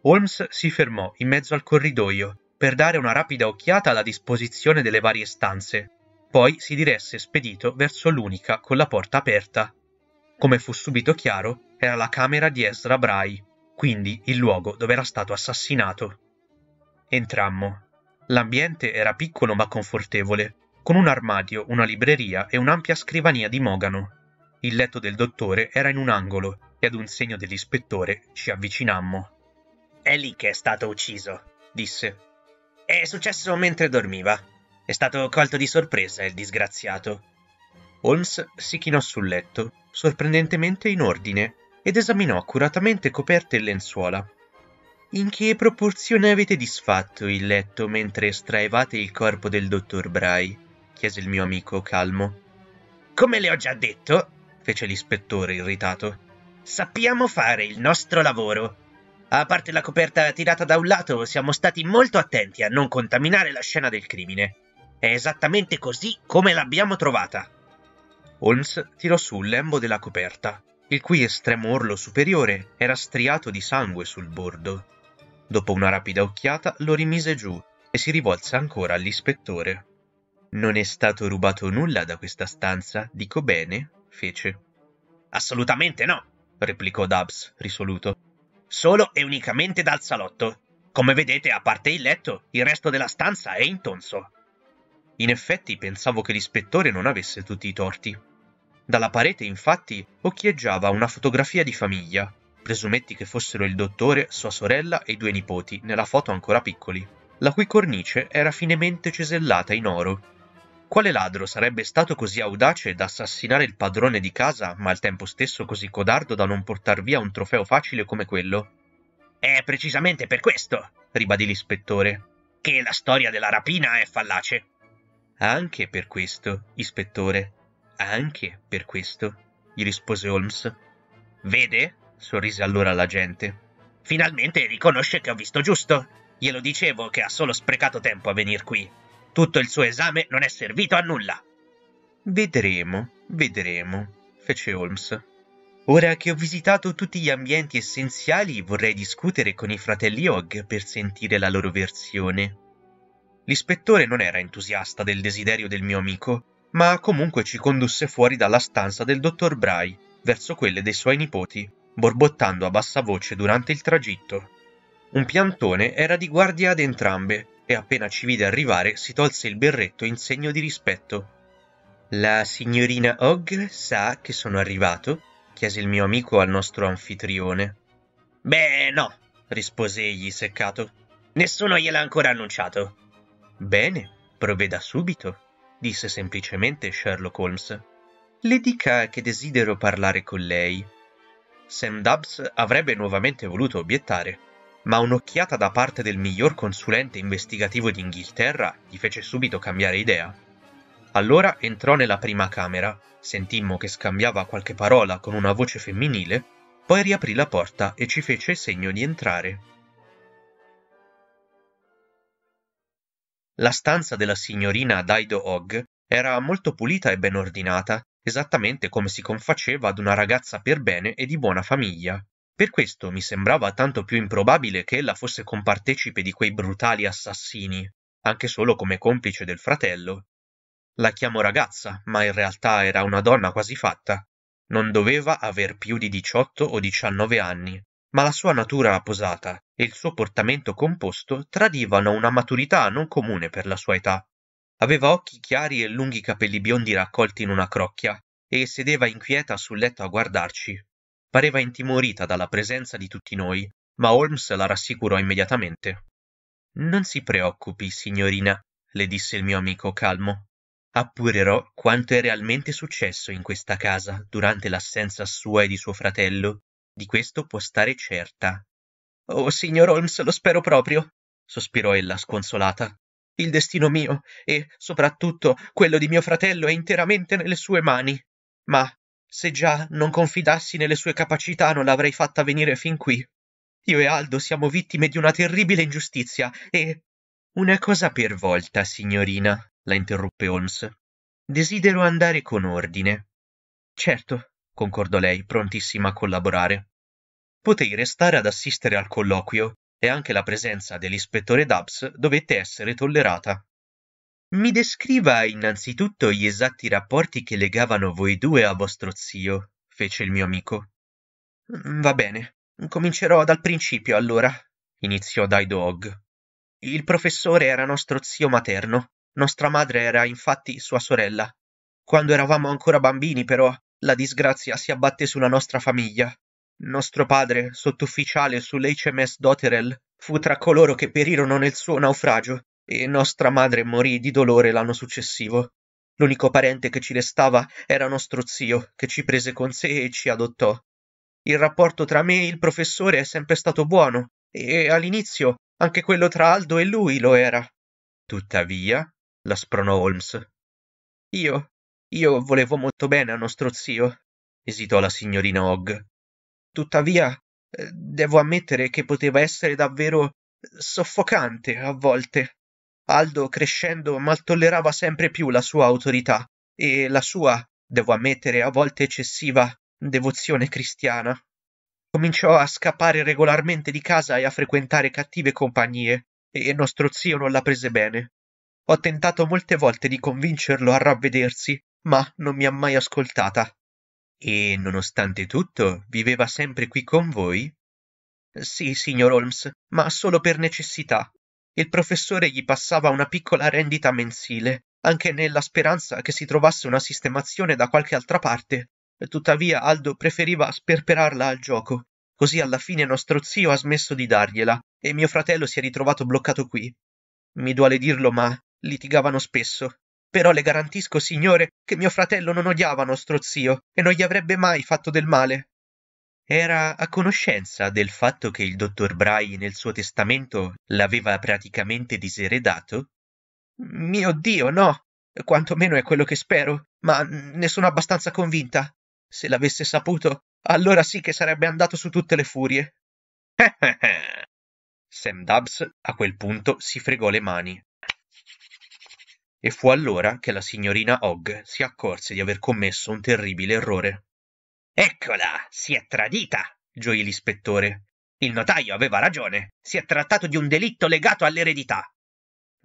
Holmes si fermò in mezzo al corridoio per dare una rapida occhiata alla disposizione delle varie stanze. Poi si diresse spedito verso l'unica con la porta aperta. Come fu subito chiaro, era la camera di Ezra Brai, quindi il luogo dove era stato assassinato. Entrammo. L'ambiente era piccolo ma confortevole, con un armadio, una libreria e un'ampia scrivania di mogano. Il letto del dottore era in un angolo e ad un segno dell'ispettore ci avvicinammo. È lì che è stato ucciso, disse, è successo mentre dormiva. È stato colto di sorpresa il disgraziato. Holmes si chinò sul letto, sorprendentemente in ordine, ed esaminò accuratamente coperte e lenzuola. In che proporzione avete disfatto il letto mentre estraevate il corpo del dottor Bray? chiese il mio amico calmo. Come le ho già detto, fece l'ispettore irritato, sappiamo fare il nostro lavoro a parte la coperta tirata da un lato, siamo stati molto attenti a non contaminare la scena del crimine. È esattamente così come l'abbiamo trovata. Holmes tirò su un lembo della coperta, il cui estremo orlo superiore era striato di sangue sul bordo. Dopo una rapida occhiata lo rimise giù e si rivolse ancora all'ispettore. Non è stato rubato nulla da questa stanza, dico bene? fece. Assolutamente no, replicò Dubs, risoluto solo e unicamente dal salotto. Come vedete, a parte il letto, il resto della stanza è intonso. In effetti pensavo che l'ispettore non avesse tutti i torti. Dalla parete, infatti, occhieggiava una fotografia di famiglia. Presumetti che fossero il dottore, sua sorella e i due nipoti, nella foto ancora piccoli, la cui cornice era finemente cesellata in oro quale ladro sarebbe stato così audace da assassinare il padrone di casa, ma al tempo stesso così codardo da non portar via un trofeo facile come quello? È precisamente per questo, ribadì l'ispettore, che la storia della rapina è fallace. Anche per questo, ispettore, anche per questo, gli rispose Holmes. Vede? sorrise allora l'agente. Finalmente riconosce che ho visto giusto. Glielo dicevo che ha solo sprecato tempo a venir qui. Tutto il suo esame non è servito a nulla. Vedremo, vedremo, fece Holmes. Ora che ho visitato tutti gli ambienti essenziali vorrei discutere con i fratelli Hogg per sentire la loro versione. L'ispettore non era entusiasta del desiderio del mio amico, ma comunque ci condusse fuori dalla stanza del dottor Bray, verso quelle dei suoi nipoti, borbottando a bassa voce durante il tragitto. Un piantone era di guardia ad entrambe, e appena ci vide arrivare si tolse il berretto in segno di rispetto. La signorina Ogre sa che sono arrivato? chiese il mio amico al nostro anfitrione. Beh, no, rispose egli seccato. Nessuno gliel'ha ancora annunciato. Bene, provveda subito, disse semplicemente Sherlock Holmes. Le dica che desidero parlare con lei. Sam Dubs avrebbe nuovamente voluto obiettare, ma un'occhiata da parte del miglior consulente investigativo d'Inghilterra gli fece subito cambiare idea. Allora entrò nella prima camera, sentimmo che scambiava qualche parola con una voce femminile, poi riaprì la porta e ci fece segno di entrare. La stanza della signorina Daido Og era molto pulita e ben ordinata, esattamente come si confaceva ad una ragazza per bene e di buona famiglia. Per questo mi sembrava tanto più improbabile che ella fosse compartecipe di quei brutali assassini, anche solo come complice del fratello. La chiamo ragazza, ma in realtà era una donna quasi fatta. Non doveva aver più di 18 o 19 anni, ma la sua natura posata e il suo portamento composto tradivano una maturità non comune per la sua età. Aveva occhi chiari e lunghi capelli biondi raccolti in una crocchia, e sedeva inquieta sul letto a guardarci, pareva intimorita dalla presenza di tutti noi, ma Holmes la rassicurò immediatamente. Non si preoccupi, signorina, le disse il mio amico calmo. Appurerò quanto è realmente successo in questa casa durante l'assenza sua e di suo fratello. Di questo può stare certa. Oh, signor Holmes, lo spero proprio, sospirò ella sconsolata. Il destino mio e, soprattutto, quello di mio fratello è interamente nelle sue mani. Ma se già non confidassi nelle sue capacità non l'avrei fatta venire fin qui. Io e Aldo siamo vittime di una terribile ingiustizia e... Una cosa per volta, signorina, la interruppe Holmes. Desidero andare con ordine. Certo, concordò lei, prontissima a collaborare. Potei restare ad assistere al colloquio e anche la presenza dell'ispettore Dubs dovette essere tollerata. Mi descriva innanzitutto gli esatti rapporti che legavano voi due a vostro zio, fece il mio amico. Mm, va bene, comincerò dal principio allora, iniziò Daido Hog. Il professore era nostro zio materno, nostra madre era infatti sua sorella. Quando eravamo ancora bambini, però, la disgrazia si abbatte sulla nostra famiglia. Nostro padre, sottufficiale sull'HMS Dotterell, fu tra coloro che perirono nel suo naufragio e nostra madre morì di dolore l'anno successivo. L'unico parente che ci restava era nostro zio, che ci prese con sé e ci adottò. Il rapporto tra me e il professore è sempre stato buono, e all'inizio anche quello tra Aldo e lui lo era. Tuttavia, la spronò Holmes. Io, io volevo molto bene a nostro zio, esitò la signorina Hogg. Tuttavia, eh, devo ammettere che poteva essere davvero soffocante a volte. Aldo crescendo mal tollerava sempre più la sua autorità e la sua, devo ammettere a volte eccessiva, devozione cristiana. Cominciò a scappare regolarmente di casa e a frequentare cattive compagnie, e nostro zio non la prese bene. Ho tentato molte volte di convincerlo a ravvedersi, ma non mi ha mai ascoltata. E nonostante tutto, viveva sempre qui con voi? Sì, signor Holmes, ma solo per necessità, il professore gli passava una piccola rendita mensile, anche nella speranza che si trovasse una sistemazione da qualche altra parte. Tuttavia Aldo preferiva sperperarla al gioco. Così alla fine nostro zio ha smesso di dargliela e mio fratello si è ritrovato bloccato qui. Mi duole dirlo, ma litigavano spesso. Però le garantisco, signore, che mio fratello non odiava nostro zio e non gli avrebbe mai fatto del male. Era a conoscenza del fatto che il dottor Bray nel suo testamento l'aveva praticamente diseredato? Mio Dio, no! Quanto meno è quello che spero, ma ne sono abbastanza convinta. Se l'avesse saputo, allora sì che sarebbe andato su tutte le furie. Sam Dubs a quel punto si fregò le mani. E fu allora che la signorina Hogg si accorse di aver commesso un terribile errore eccola si è tradita gioì l'ispettore il notaio aveva ragione si è trattato di un delitto legato all'eredità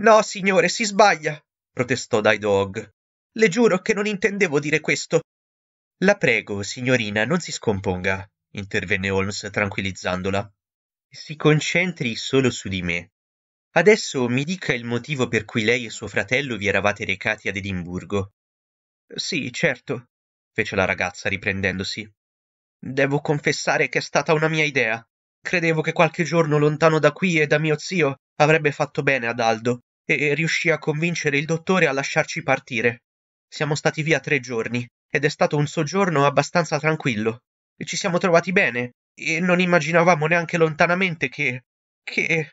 no signore si sbaglia protestò dai hog le giuro che non intendevo dire questo la prego signorina non si scomponga intervenne holmes tranquillizzandola si concentri solo su di me adesso mi dica il motivo per cui lei e suo fratello vi eravate recati ad edimburgo sì certo fece la ragazza riprendendosi. Devo confessare che è stata una mia idea. Credevo che qualche giorno lontano da qui e da mio zio avrebbe fatto bene ad Aldo e riuscì a convincere il dottore a lasciarci partire. Siamo stati via tre giorni ed è stato un soggiorno abbastanza tranquillo. Ci siamo trovati bene e non immaginavamo neanche lontanamente che. che.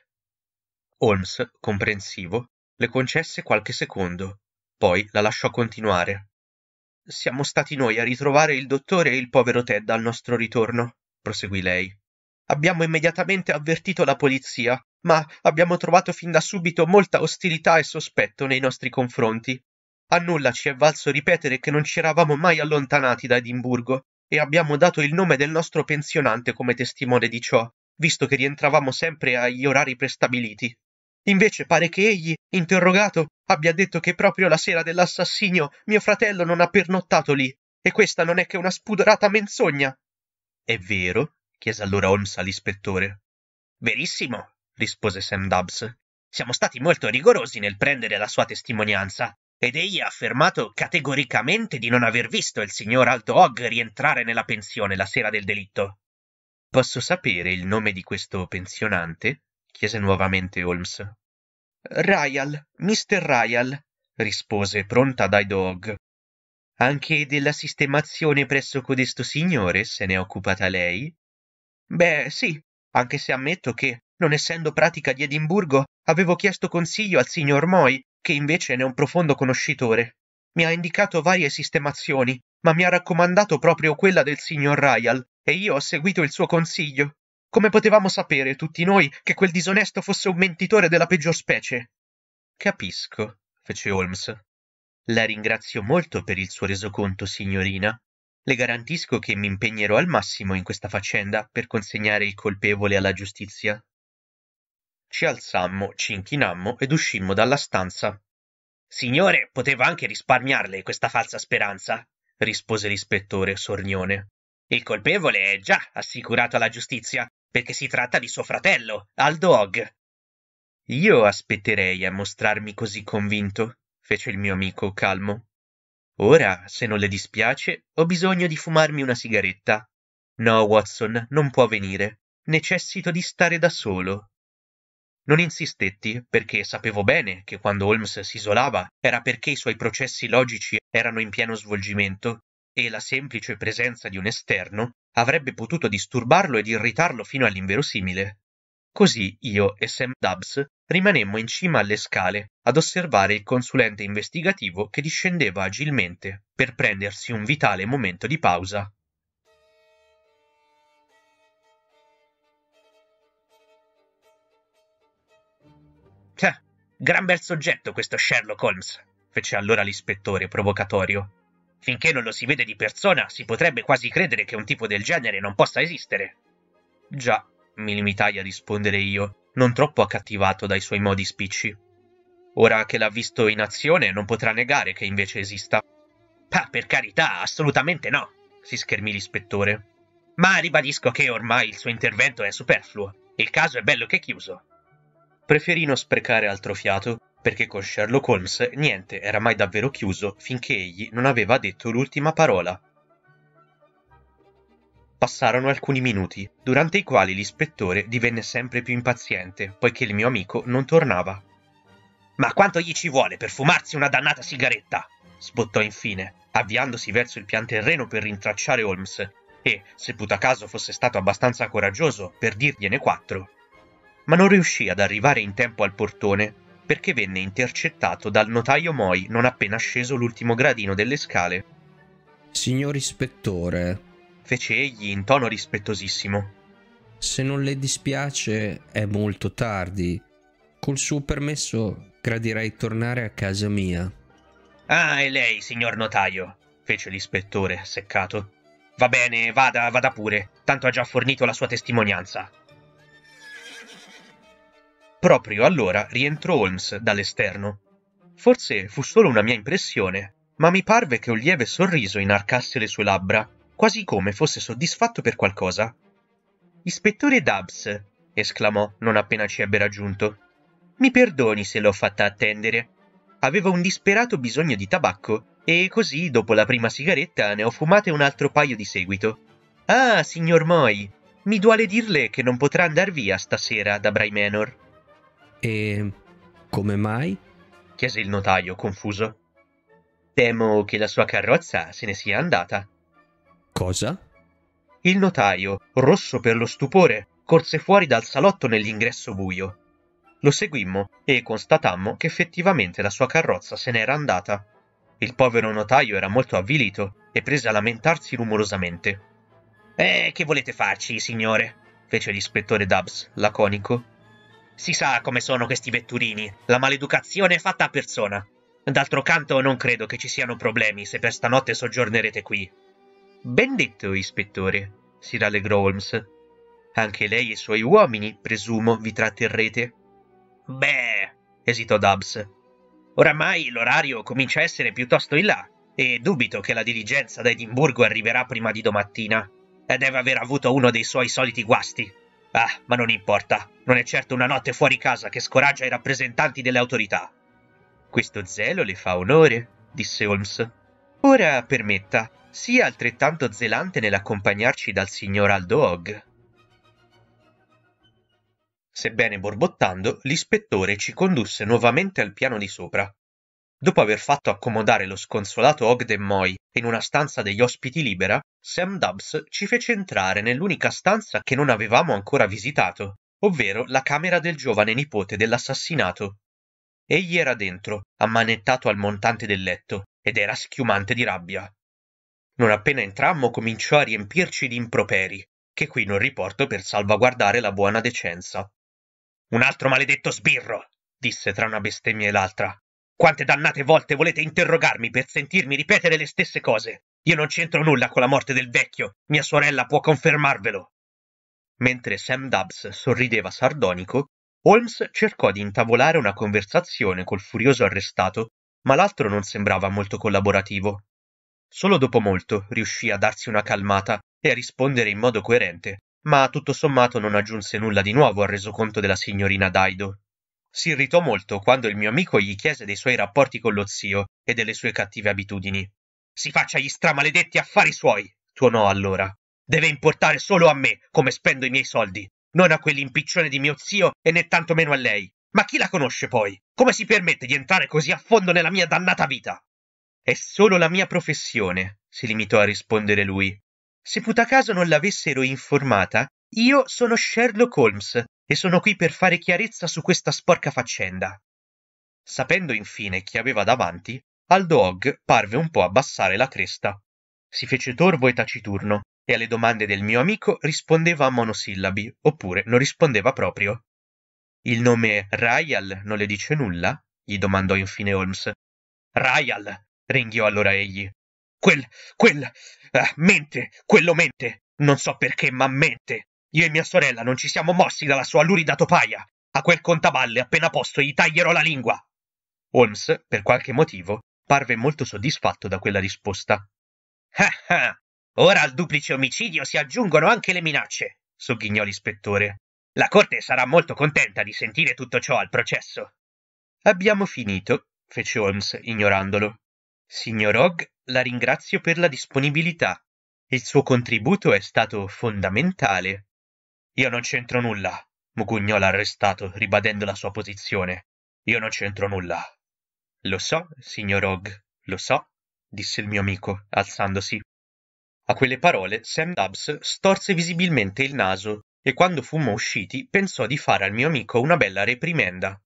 Holmes, comprensivo, le concesse qualche secondo, poi la lasciò continuare siamo stati noi a ritrovare il dottore e il povero Ted al nostro ritorno, proseguì lei. Abbiamo immediatamente avvertito la polizia, ma abbiamo trovato fin da subito molta ostilità e sospetto nei nostri confronti. A nulla ci è valso ripetere che non ci eravamo mai allontanati da Edimburgo e abbiamo dato il nome del nostro pensionante come testimone di ciò, visto che rientravamo sempre agli orari prestabiliti. Invece pare che egli, interrogato, abbia detto che proprio la sera dell'assassinio mio fratello non ha pernottato lì, e questa non è che una spudorata menzogna. È vero? chiese allora Holmes all'ispettore. Verissimo, rispose Sam Dubs. Siamo stati molto rigorosi nel prendere la sua testimonianza, ed egli ha affermato categoricamente di non aver visto il signor Alto Hogg rientrare nella pensione la sera del delitto. Posso sapere il nome di questo pensionante? chiese nuovamente Holmes. Rajal, mister Rajal, rispose pronta dai dog. Anche della sistemazione presso codesto signore se n'è occupata lei? Beh, sì, anche se ammetto che, non essendo pratica di Edimburgo, avevo chiesto consiglio al signor Moy, che invece ne è un profondo conoscitore. Mi ha indicato varie sistemazioni, ma mi ha raccomandato proprio quella del signor Rajal, e io ho seguito il suo consiglio. Come potevamo sapere tutti noi che quel disonesto fosse un mentitore della peggior specie? Capisco, fece Holmes. La ringrazio molto per il suo resoconto, signorina. Le garantisco che mi impegnerò al massimo in questa faccenda per consegnare il colpevole alla giustizia. Ci alzammo, ci inchinammo ed uscimmo dalla stanza. Signore, poteva anche risparmiarle questa falsa speranza, rispose l'ispettore sornione. Il colpevole è già assicurato alla giustizia perché si tratta di suo fratello, Aldo Hogg. Io aspetterei a mostrarmi così convinto, fece il mio amico calmo. Ora, se non le dispiace, ho bisogno di fumarmi una sigaretta. No, Watson, non può venire. Necessito di stare da solo. Non insistetti, perché sapevo bene che quando Holmes si isolava era perché i suoi processi logici erano in pieno svolgimento e la semplice presenza di un esterno avrebbe potuto disturbarlo ed irritarlo fino all'inverosimile. Così io e Sam Dubs rimanemmo in cima alle scale ad osservare il consulente investigativo che discendeva agilmente per prendersi un vitale momento di pausa. Gran bel soggetto questo Sherlock Holmes, fece allora l'ispettore provocatorio. Finché non lo si vede di persona, si potrebbe quasi credere che un tipo del genere non possa esistere. Già, mi limitai a rispondere io, non troppo accattivato dai suoi modi spicci. Ora che l'ha visto in azione, non potrà negare che invece esista. Ah, per carità, assolutamente no, si schermì l'ispettore. Ma ribadisco che ormai il suo intervento è superfluo. Il caso è bello che chiuso. Preferì non sprecare altro fiato perché con Sherlock Holmes niente era mai davvero chiuso finché egli non aveva detto l'ultima parola. Passarono alcuni minuti, durante i quali l'ispettore divenne sempre più impaziente, poiché il mio amico non tornava. Ma quanto gli ci vuole per fumarsi una dannata sigaretta? sbottò infine, avviandosi verso il pian terreno per rintracciare Holmes, e, se putacaso fosse stato abbastanza coraggioso, per dirgliene quattro. Ma non riuscì ad arrivare in tempo al portone perché venne intercettato dal notaio Moi non appena sceso l'ultimo gradino delle scale. Signor ispettore, fece egli in tono rispettosissimo. Se non le dispiace, è molto tardi. Col suo permesso, gradirei tornare a casa mia. Ah, è lei, signor notaio, fece l'ispettore, seccato. Va bene, vada, vada pure, tanto ha già fornito la sua testimonianza. Proprio allora rientrò Holmes dall'esterno. Forse fu solo una mia impressione, ma mi parve che un lieve sorriso inarcasse le sue labbra, quasi come fosse soddisfatto per qualcosa. Ispettore Dubs, esclamò non appena ci ebbe raggiunto. Mi perdoni se l'ho fatta attendere. Avevo un disperato bisogno di tabacco e così, dopo la prima sigaretta, ne ho fumate un altro paio di seguito. Ah, signor Moy, mi duole dirle che non potrà andar via stasera da Braimenor. E come mai? chiese il notaio, confuso. Temo che la sua carrozza se ne sia andata. Cosa? Il notaio, rosso per lo stupore, corse fuori dal salotto nell'ingresso buio. Lo seguimmo e constatammo che effettivamente la sua carrozza se n'era andata. Il povero notaio era molto avvilito e prese a lamentarsi rumorosamente. Eh, che volete farci, signore? fece l'ispettore Dubs, laconico. Si sa come sono questi vetturini, la maleducazione è fatta a persona. D'altro canto non credo che ci siano problemi se per stanotte soggiornerete qui. Ben detto, ispettore, si rallegrò Holmes. Anche lei e i suoi uomini, presumo, vi tratterrete. Beh, esitò Dubs. Oramai l'orario comincia a essere piuttosto in là, e dubito che la diligenza da Edimburgo arriverà prima di domattina. E deve aver avuto uno dei suoi soliti guasti. Ah, ma non importa, non è certo una notte fuori casa che scoraggia i rappresentanti delle autorità. Questo zelo le fa onore, disse Holmes. Ora permetta, sia altrettanto zelante nell'accompagnarci dal signor Aldo Hogg. Sebbene borbottando, l'ispettore ci condusse nuovamente al piano di sopra, Dopo aver fatto accomodare lo sconsolato Ogden Moy in una stanza degli ospiti libera, Sam Dubs ci fece entrare nell'unica stanza che non avevamo ancora visitato, ovvero la camera del giovane nipote dell'assassinato. Egli era dentro, ammanettato al montante del letto, ed era schiumante di rabbia. Non appena entrammo cominciò a riempirci di improperi, che qui non riporto per salvaguardare la buona decenza. Un altro maledetto sbirro! disse tra una bestemmia e l'altra. Quante dannate volte volete interrogarmi per sentirmi ripetere le stesse cose? Io non c'entro nulla con la morte del vecchio, mia sorella può confermarvelo. Mentre Sam Dubs sorrideva sardonico, Holmes cercò di intavolare una conversazione col furioso arrestato, ma l'altro non sembrava molto collaborativo. Solo dopo molto riuscì a darsi una calmata e a rispondere in modo coerente, ma tutto sommato non aggiunse nulla di nuovo al resoconto della signorina Daido. Si irritò molto quando il mio amico gli chiese dei suoi rapporti con lo zio e delle sue cattive abitudini. Si faccia gli stramaledetti affari suoi, tuonò allora. Deve importare solo a me come spendo i miei soldi, non a quell'impiccione di mio zio e né tantomeno a lei. Ma chi la conosce poi? Come si permette di entrare così a fondo nella mia dannata vita? È solo la mia professione, si limitò a rispondere lui. Se putacaso non l'avessero informata, io sono Sherlock Holmes e sono qui per fare chiarezza su questa sporca faccenda. Sapendo infine chi aveva davanti, Aldo Hogg parve un po' abbassare la cresta. Si fece torvo e taciturno, e alle domande del mio amico rispondeva a monosillabi, oppure non rispondeva proprio. Il nome Rayal non le dice nulla? gli domandò infine Holmes. Rayal! ringhiò allora egli. Quel, quel, eh, mente, quello mente, non so perché, ma mente. Io e mia sorella non ci siamo mossi dalla sua lurida topaia. A quel contaballe appena posto gli taglierò la lingua. Holmes, per qualche motivo, parve molto soddisfatto da quella risposta. Ah ah! Ora al duplice omicidio si aggiungono anche le minacce, sogghignò l'ispettore. La corte sarà molto contenta di sentire tutto ciò al processo. Abbiamo finito, fece Holmes, ignorandolo. Signor Hogg, la ringrazio per la disponibilità. Il suo contributo è stato fondamentale. Io non c'entro nulla, mugugnò l'arrestato, ribadendo la sua posizione. Io non c'entro nulla. Lo so, signor Hogg, lo so, disse il mio amico, alzandosi. A quelle parole Sam Dubs storse visibilmente il naso e quando fummo usciti pensò di fare al mio amico una bella reprimenda.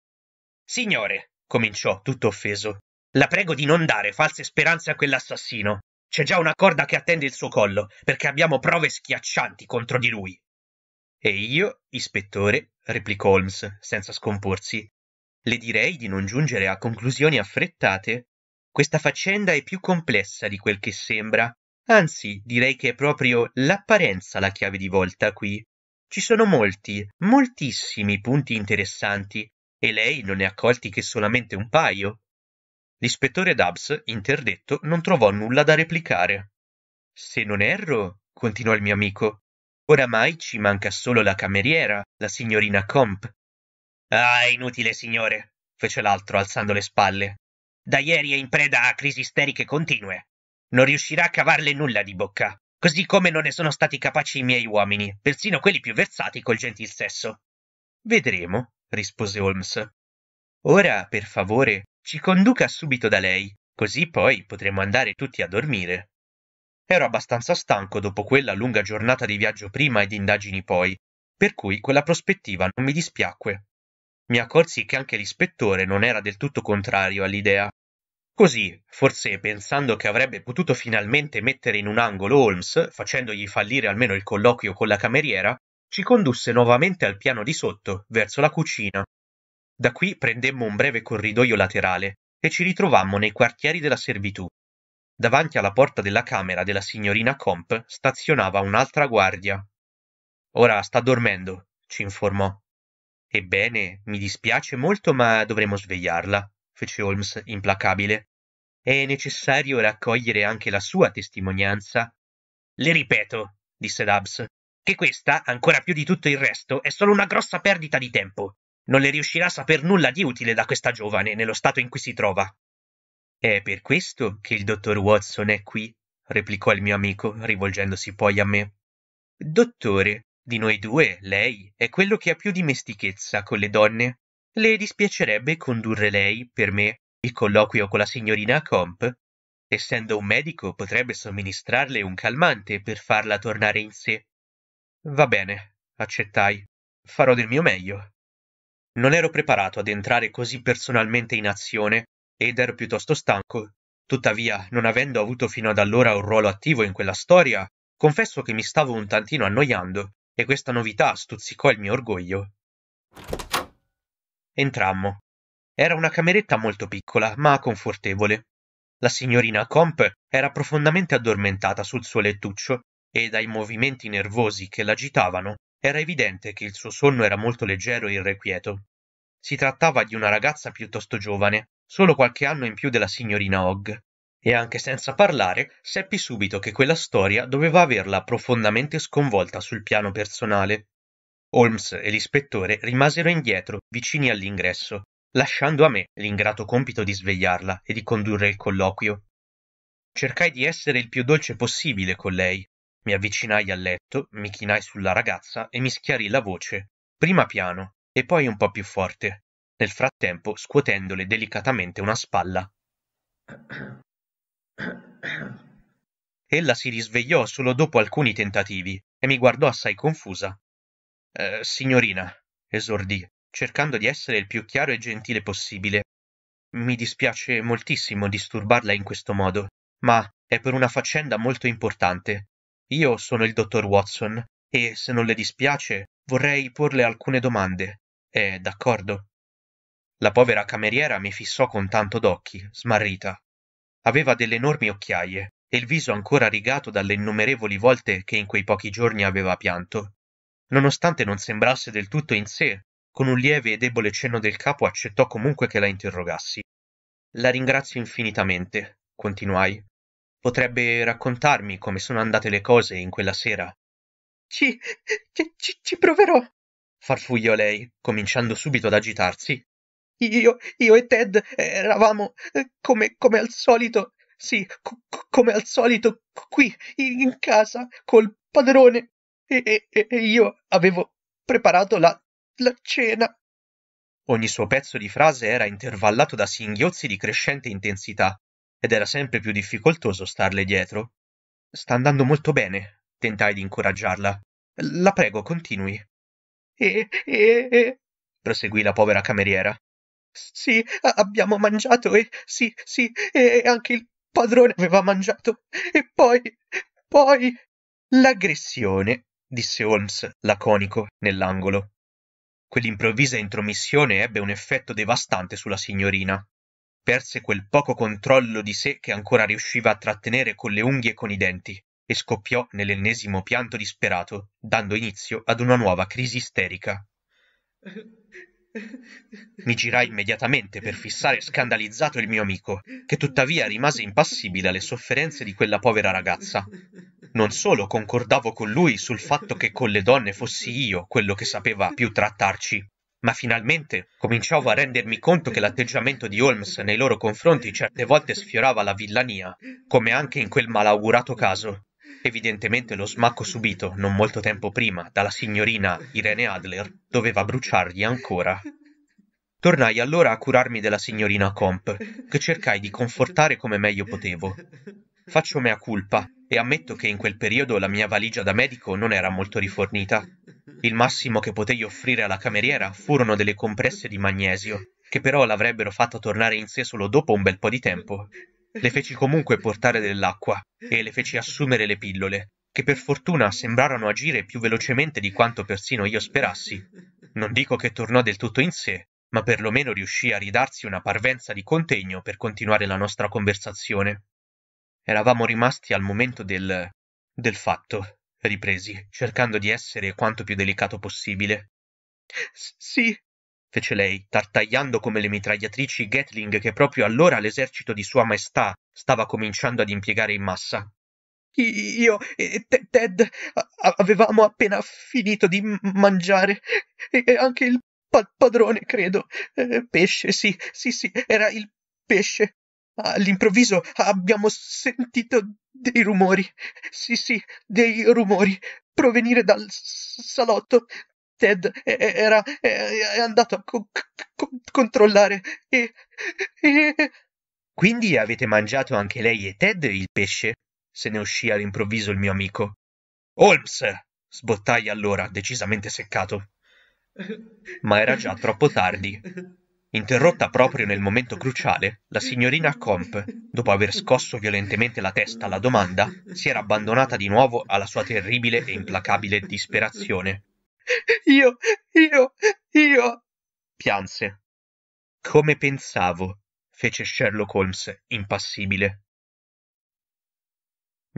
Signore, cominciò, tutto offeso, la prego di non dare false speranze a quell'assassino. C'è già una corda che attende il suo collo, perché abbiamo prove schiaccianti contro di lui. E io, ispettore, replicò Holmes, senza scomporsi, le direi di non giungere a conclusioni affrettate. Questa faccenda è più complessa di quel che sembra, anzi direi che è proprio l'apparenza la chiave di volta qui. Ci sono molti, moltissimi punti interessanti, e lei non ne ha colti che solamente un paio. L'ispettore Dubs, interdetto, non trovò nulla da replicare. Se non erro, continuò il mio amico, Oramai ci manca solo la cameriera, la signorina Comp. Ah, è inutile, signore, fece l'altro, alzando le spalle. Da ieri è in preda a crisi isteriche continue. Non riuscirà a cavarle nulla di bocca, così come non ne sono stati capaci i miei uomini, persino quelli più versati col gentil sesso. Vedremo, rispose Holmes. Ora, per favore, ci conduca subito da lei, così poi potremo andare tutti a dormire ero abbastanza stanco dopo quella lunga giornata di viaggio prima e d'indagini poi, per cui quella prospettiva non mi dispiacque. Mi accorsi che anche l'ispettore non era del tutto contrario all'idea. Così, forse pensando che avrebbe potuto finalmente mettere in un angolo Holmes, facendogli fallire almeno il colloquio con la cameriera, ci condusse nuovamente al piano di sotto, verso la cucina. Da qui prendemmo un breve corridoio laterale e ci ritrovammo nei quartieri della servitù, davanti alla porta della camera della signorina Comp stazionava un'altra guardia. Ora sta dormendo, ci informò. Ebbene, mi dispiace molto, ma dovremo svegliarla, fece Holmes implacabile. È necessario raccogliere anche la sua testimonianza. Le ripeto, disse Dubs, che questa, ancora più di tutto il resto, è solo una grossa perdita di tempo. Non le riuscirà a saper nulla di utile da questa giovane nello stato in cui si trova. È per questo che il dottor Watson è qui, replicò il mio amico, rivolgendosi poi a me. Dottore, di noi due, lei è quello che ha più dimestichezza con le donne. Le dispiacerebbe condurre lei, per me, il colloquio con la signorina Comp? Essendo un medico, potrebbe somministrarle un calmante per farla tornare in sé. Va bene, accettai. Farò del mio meglio. Non ero preparato ad entrare così personalmente in azione ed ero piuttosto stanco. Tuttavia, non avendo avuto fino ad allora un ruolo attivo in quella storia, confesso che mi stavo un tantino annoiando e questa novità stuzzicò il mio orgoglio. Entrammo. Era una cameretta molto piccola, ma confortevole. La signorina Comp era profondamente addormentata sul suo lettuccio e dai movimenti nervosi che l'agitavano era evidente che il suo sonno era molto leggero e irrequieto. Si trattava di una ragazza piuttosto giovane, solo qualche anno in più della signorina Hogg, e anche senza parlare seppi subito che quella storia doveva averla profondamente sconvolta sul piano personale. Holmes e l'ispettore rimasero indietro, vicini all'ingresso, lasciando a me l'ingrato compito di svegliarla e di condurre il colloquio. Cercai di essere il più dolce possibile con lei. Mi avvicinai al letto, mi chinai sulla ragazza e mi schiarì la voce, prima piano, e poi un po' più forte, nel frattempo scuotendole delicatamente una spalla. Ella si risvegliò solo dopo alcuni tentativi e mi guardò assai confusa. Eh, signorina, esordì, cercando di essere il più chiaro e gentile possibile. Mi dispiace moltissimo disturbarla in questo modo, ma è per una faccenda molto importante. Io sono il dottor Watson e, se non le dispiace, vorrei porle alcune domande. Eh, d'accordo. La povera cameriera mi fissò con tanto d'occhi, smarrita. Aveva delle enormi occhiaie e il viso ancora rigato dalle innumerevoli volte che in quei pochi giorni aveva pianto. Nonostante non sembrasse del tutto in sé, con un lieve e debole cenno del capo accettò comunque che la interrogassi. La ringrazio infinitamente, continuai. Potrebbe raccontarmi come sono andate le cose in quella sera. Ci, ci, ci proverò, farfugliò lei cominciando subito ad agitarsi io io e ted eravamo eh, come come al solito sì c- come al solito qui in casa col padrone e, e, e io avevo preparato la la cena ogni suo pezzo di frase era intervallato da singhiozzi di crescente intensità ed era sempre più difficoltoso starle dietro sta andando molto bene tentai di incoraggiarla la prego continui e, e, e... proseguì la povera cameriera. Sì, abbiamo mangiato e sì, sì, e anche il padrone aveva mangiato. E poi, poi... L'aggressione, disse Holmes, laconico, nell'angolo. Quell'improvvisa intromissione ebbe un effetto devastante sulla signorina. Perse quel poco controllo di sé che ancora riusciva a trattenere con le unghie e con i denti e scoppiò nell'ennesimo pianto disperato, dando inizio ad una nuova crisi isterica. Mi girai immediatamente per fissare scandalizzato il mio amico, che tuttavia rimase impassibile alle sofferenze di quella povera ragazza. Non solo concordavo con lui sul fatto che con le donne fossi io quello che sapeva più trattarci, ma finalmente cominciavo a rendermi conto che l'atteggiamento di Holmes nei loro confronti certe volte sfiorava la villania, come anche in quel malaugurato caso. Evidentemente lo smacco subito non molto tempo prima dalla signorina Irene Adler doveva bruciargli ancora. Tornai allora a curarmi della signorina Comp, che cercai di confortare come meglio potevo. Faccio mea culpa e ammetto che in quel periodo la mia valigia da medico non era molto rifornita. Il massimo che potei offrire alla cameriera furono delle compresse di magnesio, che però l'avrebbero fatta tornare in sé solo dopo un bel po' di tempo. Le feci comunque portare dell'acqua e le feci assumere le pillole, che per fortuna sembrarono agire più velocemente di quanto persino io sperassi. Non dico che tornò del tutto in sé, ma perlomeno riuscì a ridarsi una parvenza di contegno per continuare la nostra conversazione. Eravamo rimasti al momento del... del fatto, ripresi, cercando di essere quanto più delicato possibile. Sì, fece lei, tartagliando come le mitragliatrici Gatling che proprio allora l'esercito di Sua Maestà stava cominciando ad impiegare in massa. Io e Ted avevamo appena finito di mangiare e anche il pa- padrone, credo. Eh, pesce, sì, sì, sì, era il pesce. All'improvviso abbiamo sentito dei rumori, sì, sì, dei rumori provenire dal salotto Ted era, è andato a co- co- controllare e, e... Quindi avete mangiato anche lei e Ted il pesce? se ne uscì all'improvviso il mio amico. Holmes! sbottai allora, decisamente seccato. Ma era già troppo tardi. Interrotta proprio nel momento cruciale, la signorina Comp, dopo aver scosso violentemente la testa alla domanda, si era abbandonata di nuovo alla sua terribile e implacabile disperazione. Io, io, io... pianse. Come pensavo, fece Sherlock Holmes, impassibile.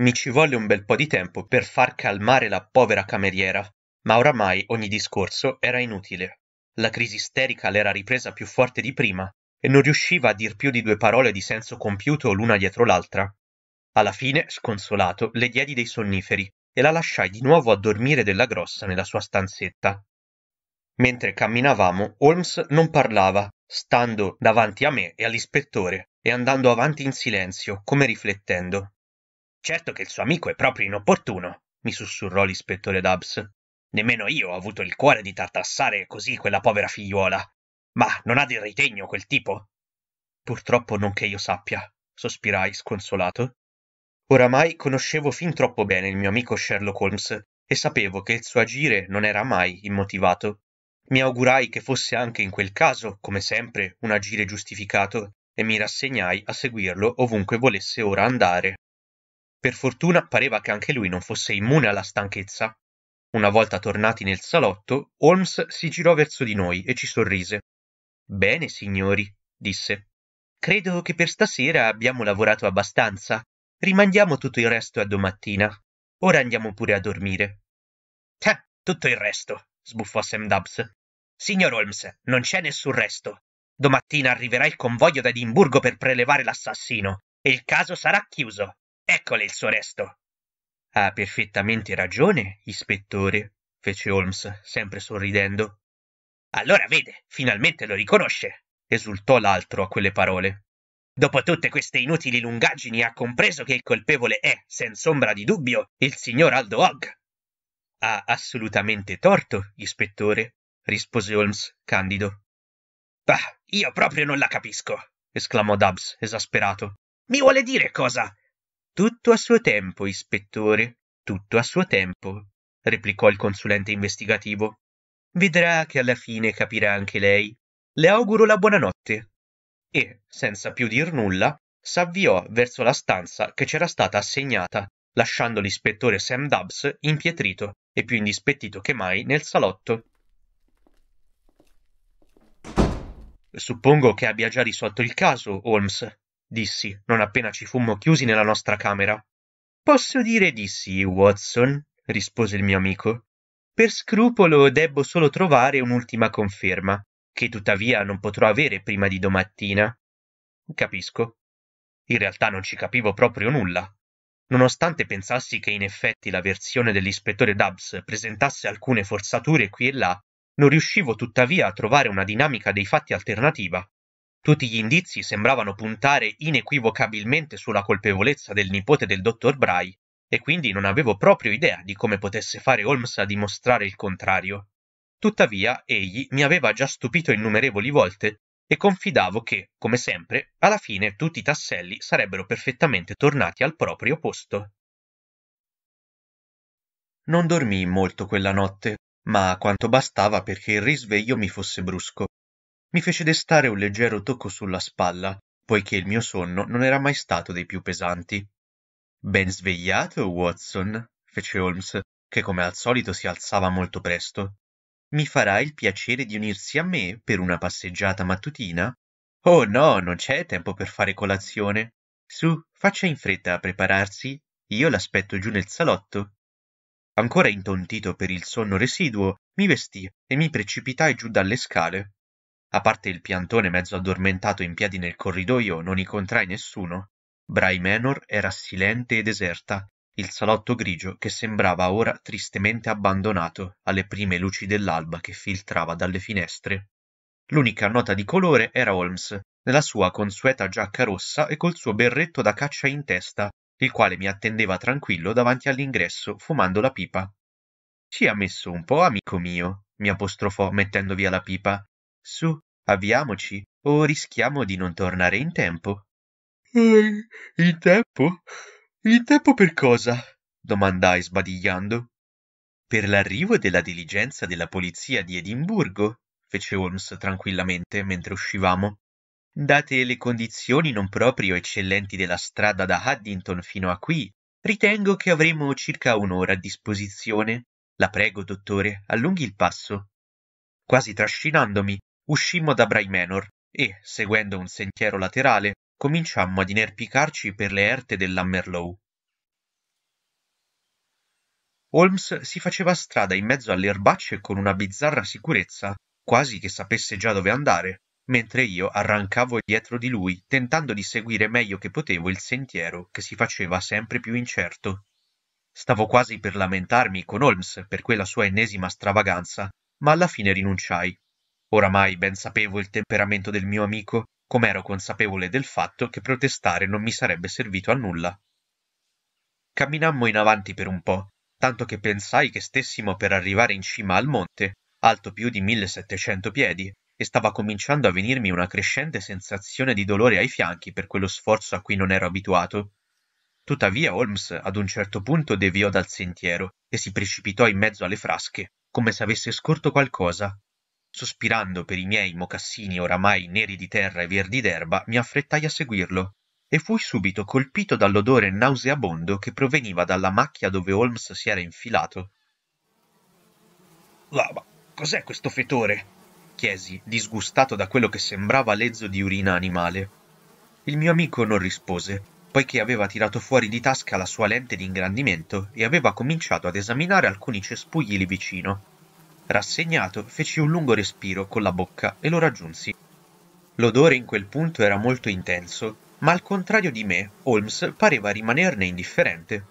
Mi ci volle un bel po' di tempo per far calmare la povera cameriera, ma oramai ogni discorso era inutile. La crisi isterica l'era ripresa più forte di prima e non riusciva a dir più di due parole di senso compiuto l'una dietro l'altra. Alla fine, sconsolato, le diedi dei sonniferi e la lasciai di nuovo a dormire della grossa nella sua stanzetta. Mentre camminavamo, Holmes non parlava, stando davanti a me e all'ispettore e andando avanti in silenzio, come riflettendo. Certo che il suo amico è proprio inopportuno, mi sussurrò l'ispettore Dubs. Nemmeno io ho avuto il cuore di tartassare così quella povera figliuola. Ma non ha del ritegno quel tipo? Purtroppo non che io sappia, sospirai sconsolato oramai conoscevo fin troppo bene il mio amico sherlock holmes e sapevo che il suo agire non era mai immotivato mi augurai che fosse anche in quel caso come sempre un agire giustificato e mi rassegnai a seguirlo ovunque volesse ora andare per fortuna pareva che anche lui non fosse immune alla stanchezza una volta tornati nel salotto holmes si girò verso di noi e ci sorrise bene signori disse credo che per stasera abbiamo lavorato abbastanza Rimandiamo tutto il resto a domattina. Ora andiamo pure a dormire. Teh, tutto il resto, sbuffò Sam Dubs. Signor Holmes, non c'è nessun resto. Domattina arriverà il convoglio da Edimburgo per prelevare l'assassino e il caso sarà chiuso. Eccole il suo resto. Ha perfettamente ragione, ispettore, fece Holmes, sempre sorridendo. Allora vede, finalmente lo riconosce, esultò l'altro a quelle parole. Dopo tutte queste inutili lungaggini ha compreso che il colpevole è, senza ombra di dubbio, il signor Aldo Hogg. Ha assolutamente torto, ispettore, rispose Holmes, candido. Bah, io proprio non la capisco, esclamò Dubs, esasperato. Mi vuole dire cosa? Tutto a suo tempo, ispettore, tutto a suo tempo, replicò il consulente investigativo. Vedrà che alla fine capirà anche lei. Le auguro la buonanotte e, senza più dir nulla, s'avviò verso la stanza che c'era stata assegnata, lasciando l'ispettore Sam Dubs impietrito e più indispettito che mai nel salotto. Suppongo che abbia già risolto il caso, Holmes, dissi, non appena ci fummo chiusi nella nostra camera. Posso dire di sì, Watson, rispose il mio amico. Per scrupolo debbo solo trovare un'ultima conferma, che tuttavia non potrò avere prima di domattina capisco in realtà non ci capivo proprio nulla nonostante pensassi che in effetti la versione dell'ispettore Dubs presentasse alcune forzature qui e là non riuscivo tuttavia a trovare una dinamica dei fatti alternativa tutti gli indizi sembravano puntare inequivocabilmente sulla colpevolezza del nipote del dottor Bray e quindi non avevo proprio idea di come potesse fare Holmes a dimostrare il contrario. Tuttavia egli mi aveva già stupito innumerevoli volte e confidavo che, come sempre, alla fine tutti i tasselli sarebbero perfettamente tornati al proprio posto. Non dormii molto quella notte, ma quanto bastava perché il risveglio mi fosse brusco. Mi fece destare un leggero tocco sulla spalla, poiché il mio sonno non era mai stato dei più pesanti. Ben svegliato, Watson, fece Holmes, che come al solito si alzava molto presto. Mi farà il piacere di unirsi a me per una passeggiata mattutina? Oh no, non c'è tempo per fare colazione. Su, faccia in fretta a prepararsi. Io l'aspetto giù nel salotto. Ancora intontito per il sonno residuo, mi vestì e mi precipitai giù dalle scale. A parte il piantone mezzo addormentato in piedi nel corridoio, non incontrai nessuno. Bray Manor era silente e deserta, il salotto grigio che sembrava ora tristemente abbandonato alle prime luci dell'alba che filtrava dalle finestre l'unica nota di colore era holmes nella sua consueta giacca rossa e col suo berretto da caccia in testa il quale mi attendeva tranquillo davanti all'ingresso fumando la pipa ci ha messo un po amico mio mi apostrofò mettendo via la pipa su avviamoci o rischiamo di non tornare in tempo eh, in tempo il tempo per cosa? domandai sbadigliando. Per l'arrivo della diligenza della polizia di Edimburgo, fece Holmes tranquillamente mentre uscivamo. Date le condizioni non proprio eccellenti della strada da Haddington fino a qui, ritengo che avremo circa un'ora a disposizione. La prego, dottore, allunghi il passo. Quasi trascinandomi, uscimmo da Braimenor e, seguendo un sentiero laterale, cominciammo ad inerpicarci per le erte dell'Ammerlow. holmes si faceva strada in mezzo alle erbacce con una bizzarra sicurezza quasi che sapesse già dove andare mentre io arrancavo dietro di lui tentando di seguire meglio che potevo il sentiero che si faceva sempre più incerto stavo quasi per lamentarmi con holmes per quella sua ennesima stravaganza ma alla fine rinunciai oramai ben sapevo il temperamento del mio amico com'ero consapevole del fatto che protestare non mi sarebbe servito a nulla. Camminammo in avanti per un po', tanto che pensai che stessimo per arrivare in cima al monte, alto più di 1700 piedi, e stava cominciando a venirmi una crescente sensazione di dolore ai fianchi per quello sforzo a cui non ero abituato. Tuttavia Holmes ad un certo punto deviò dal sentiero e si precipitò in mezzo alle frasche, come se avesse scorto qualcosa sospirando per i miei mocassini oramai neri di terra e verdi d'erba, mi affrettai a seguirlo e fui subito colpito dall'odore nauseabondo che proveniva dalla macchia dove Holmes si era infilato. Là, ma cos'è questo fetore? chiesi, disgustato da quello che sembrava lezzo di urina animale. Il mio amico non rispose, poiché aveva tirato fuori di tasca la sua lente di ingrandimento e aveva cominciato ad esaminare alcuni cespugli lì vicino. Rassegnato, feci un lungo respiro con la bocca e lo raggiunsi. L'odore in quel punto era molto intenso, ma al contrario di me, Holmes pareva rimanerne indifferente.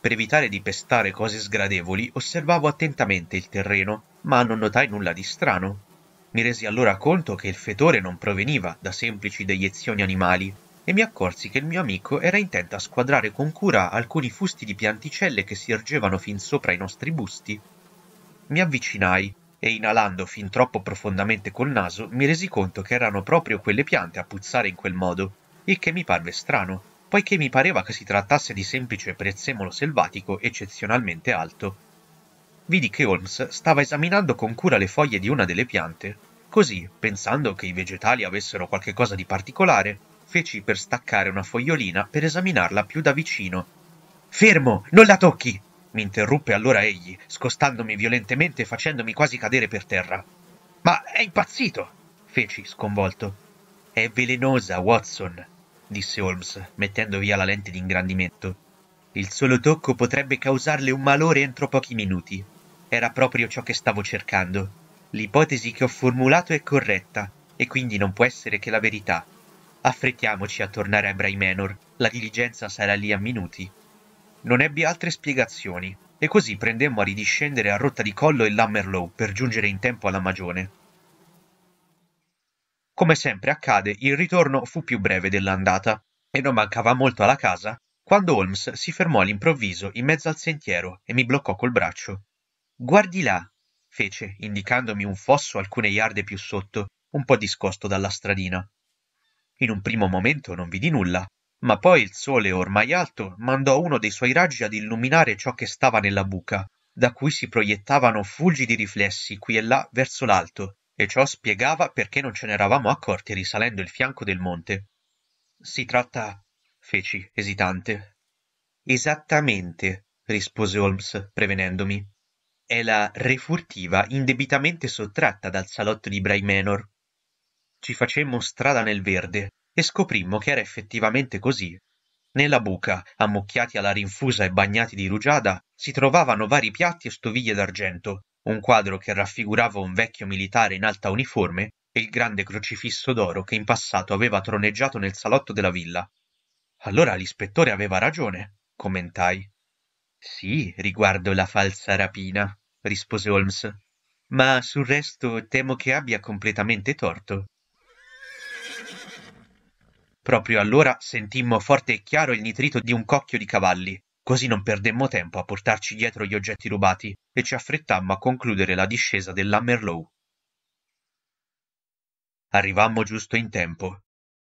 Per evitare di pestare cose sgradevoli, osservavo attentamente il terreno, ma non notai nulla di strano. Mi resi allora conto che il fetore non proveniva da semplici deiezioni animali, e mi accorsi che il mio amico era intento a squadrare con cura alcuni fusti di pianticelle che si ergevano fin sopra i nostri busti. Mi avvicinai e inalando fin troppo profondamente col naso mi resi conto che erano proprio quelle piante a puzzare in quel modo, il che mi parve strano, poiché mi pareva che si trattasse di semplice prezzemolo selvatico eccezionalmente alto. Vidi che Holmes stava esaminando con cura le foglie di una delle piante, così, pensando che i vegetali avessero qualche cosa di particolare, feci per staccare una fogliolina per esaminarla più da vicino. Fermo, non la tocchi! mi interruppe allora egli, scostandomi violentemente e facendomi quasi cadere per terra. Ma è impazzito! feci, sconvolto. È velenosa, Watson, disse Holmes, mettendo via la lente d'ingrandimento. Il solo tocco potrebbe causarle un malore entro pochi minuti. Era proprio ciò che stavo cercando. L'ipotesi che ho formulato è corretta, e quindi non può essere che la verità. Affrettiamoci a tornare a Bray Manor, la diligenza sarà lì a minuti. Non ebbi altre spiegazioni, e così prendemmo a ridiscendere a rotta di Collo il Lammerlow per giungere in tempo alla Magione. Come sempre accade, il ritorno fu più breve dell'andata, e non mancava molto alla casa quando Holmes si fermò all'improvviso in mezzo al sentiero e mi bloccò col braccio. Guardi là, fece, indicandomi un fosso alcune iarde più sotto, un po' discosto dalla stradina. In un primo momento non vidi nulla, ma poi il sole ormai alto mandò uno dei suoi raggi ad illuminare ciò che stava nella buca da cui si proiettavano fulgidi riflessi qui e là verso l'alto e ciò spiegava perché non ce n'eravamo accorti risalendo il fianco del monte si tratta feci esitante esattamente rispose holmes prevenendomi è la refurtiva indebitamente sottratta dal salotto di bray manor ci facemmo strada nel verde e scoprimmo che era effettivamente così. Nella buca, ammucchiati alla rinfusa e bagnati di rugiada, si trovavano vari piatti e stoviglie d'argento, un quadro che raffigurava un vecchio militare in alta uniforme e il grande crocifisso d'oro che in passato aveva troneggiato nel salotto della villa. Allora l'ispettore aveva ragione, commentai. Sì, riguardo la falsa rapina, rispose Holmes, ma sul resto temo che abbia completamente torto proprio allora sentimmo forte e chiaro il nitrito di un cocchio di cavalli così non perdemmo tempo a portarci dietro gli oggetti rubati e ci affrettammo a concludere la discesa dell'hammerlow arrivammo giusto in tempo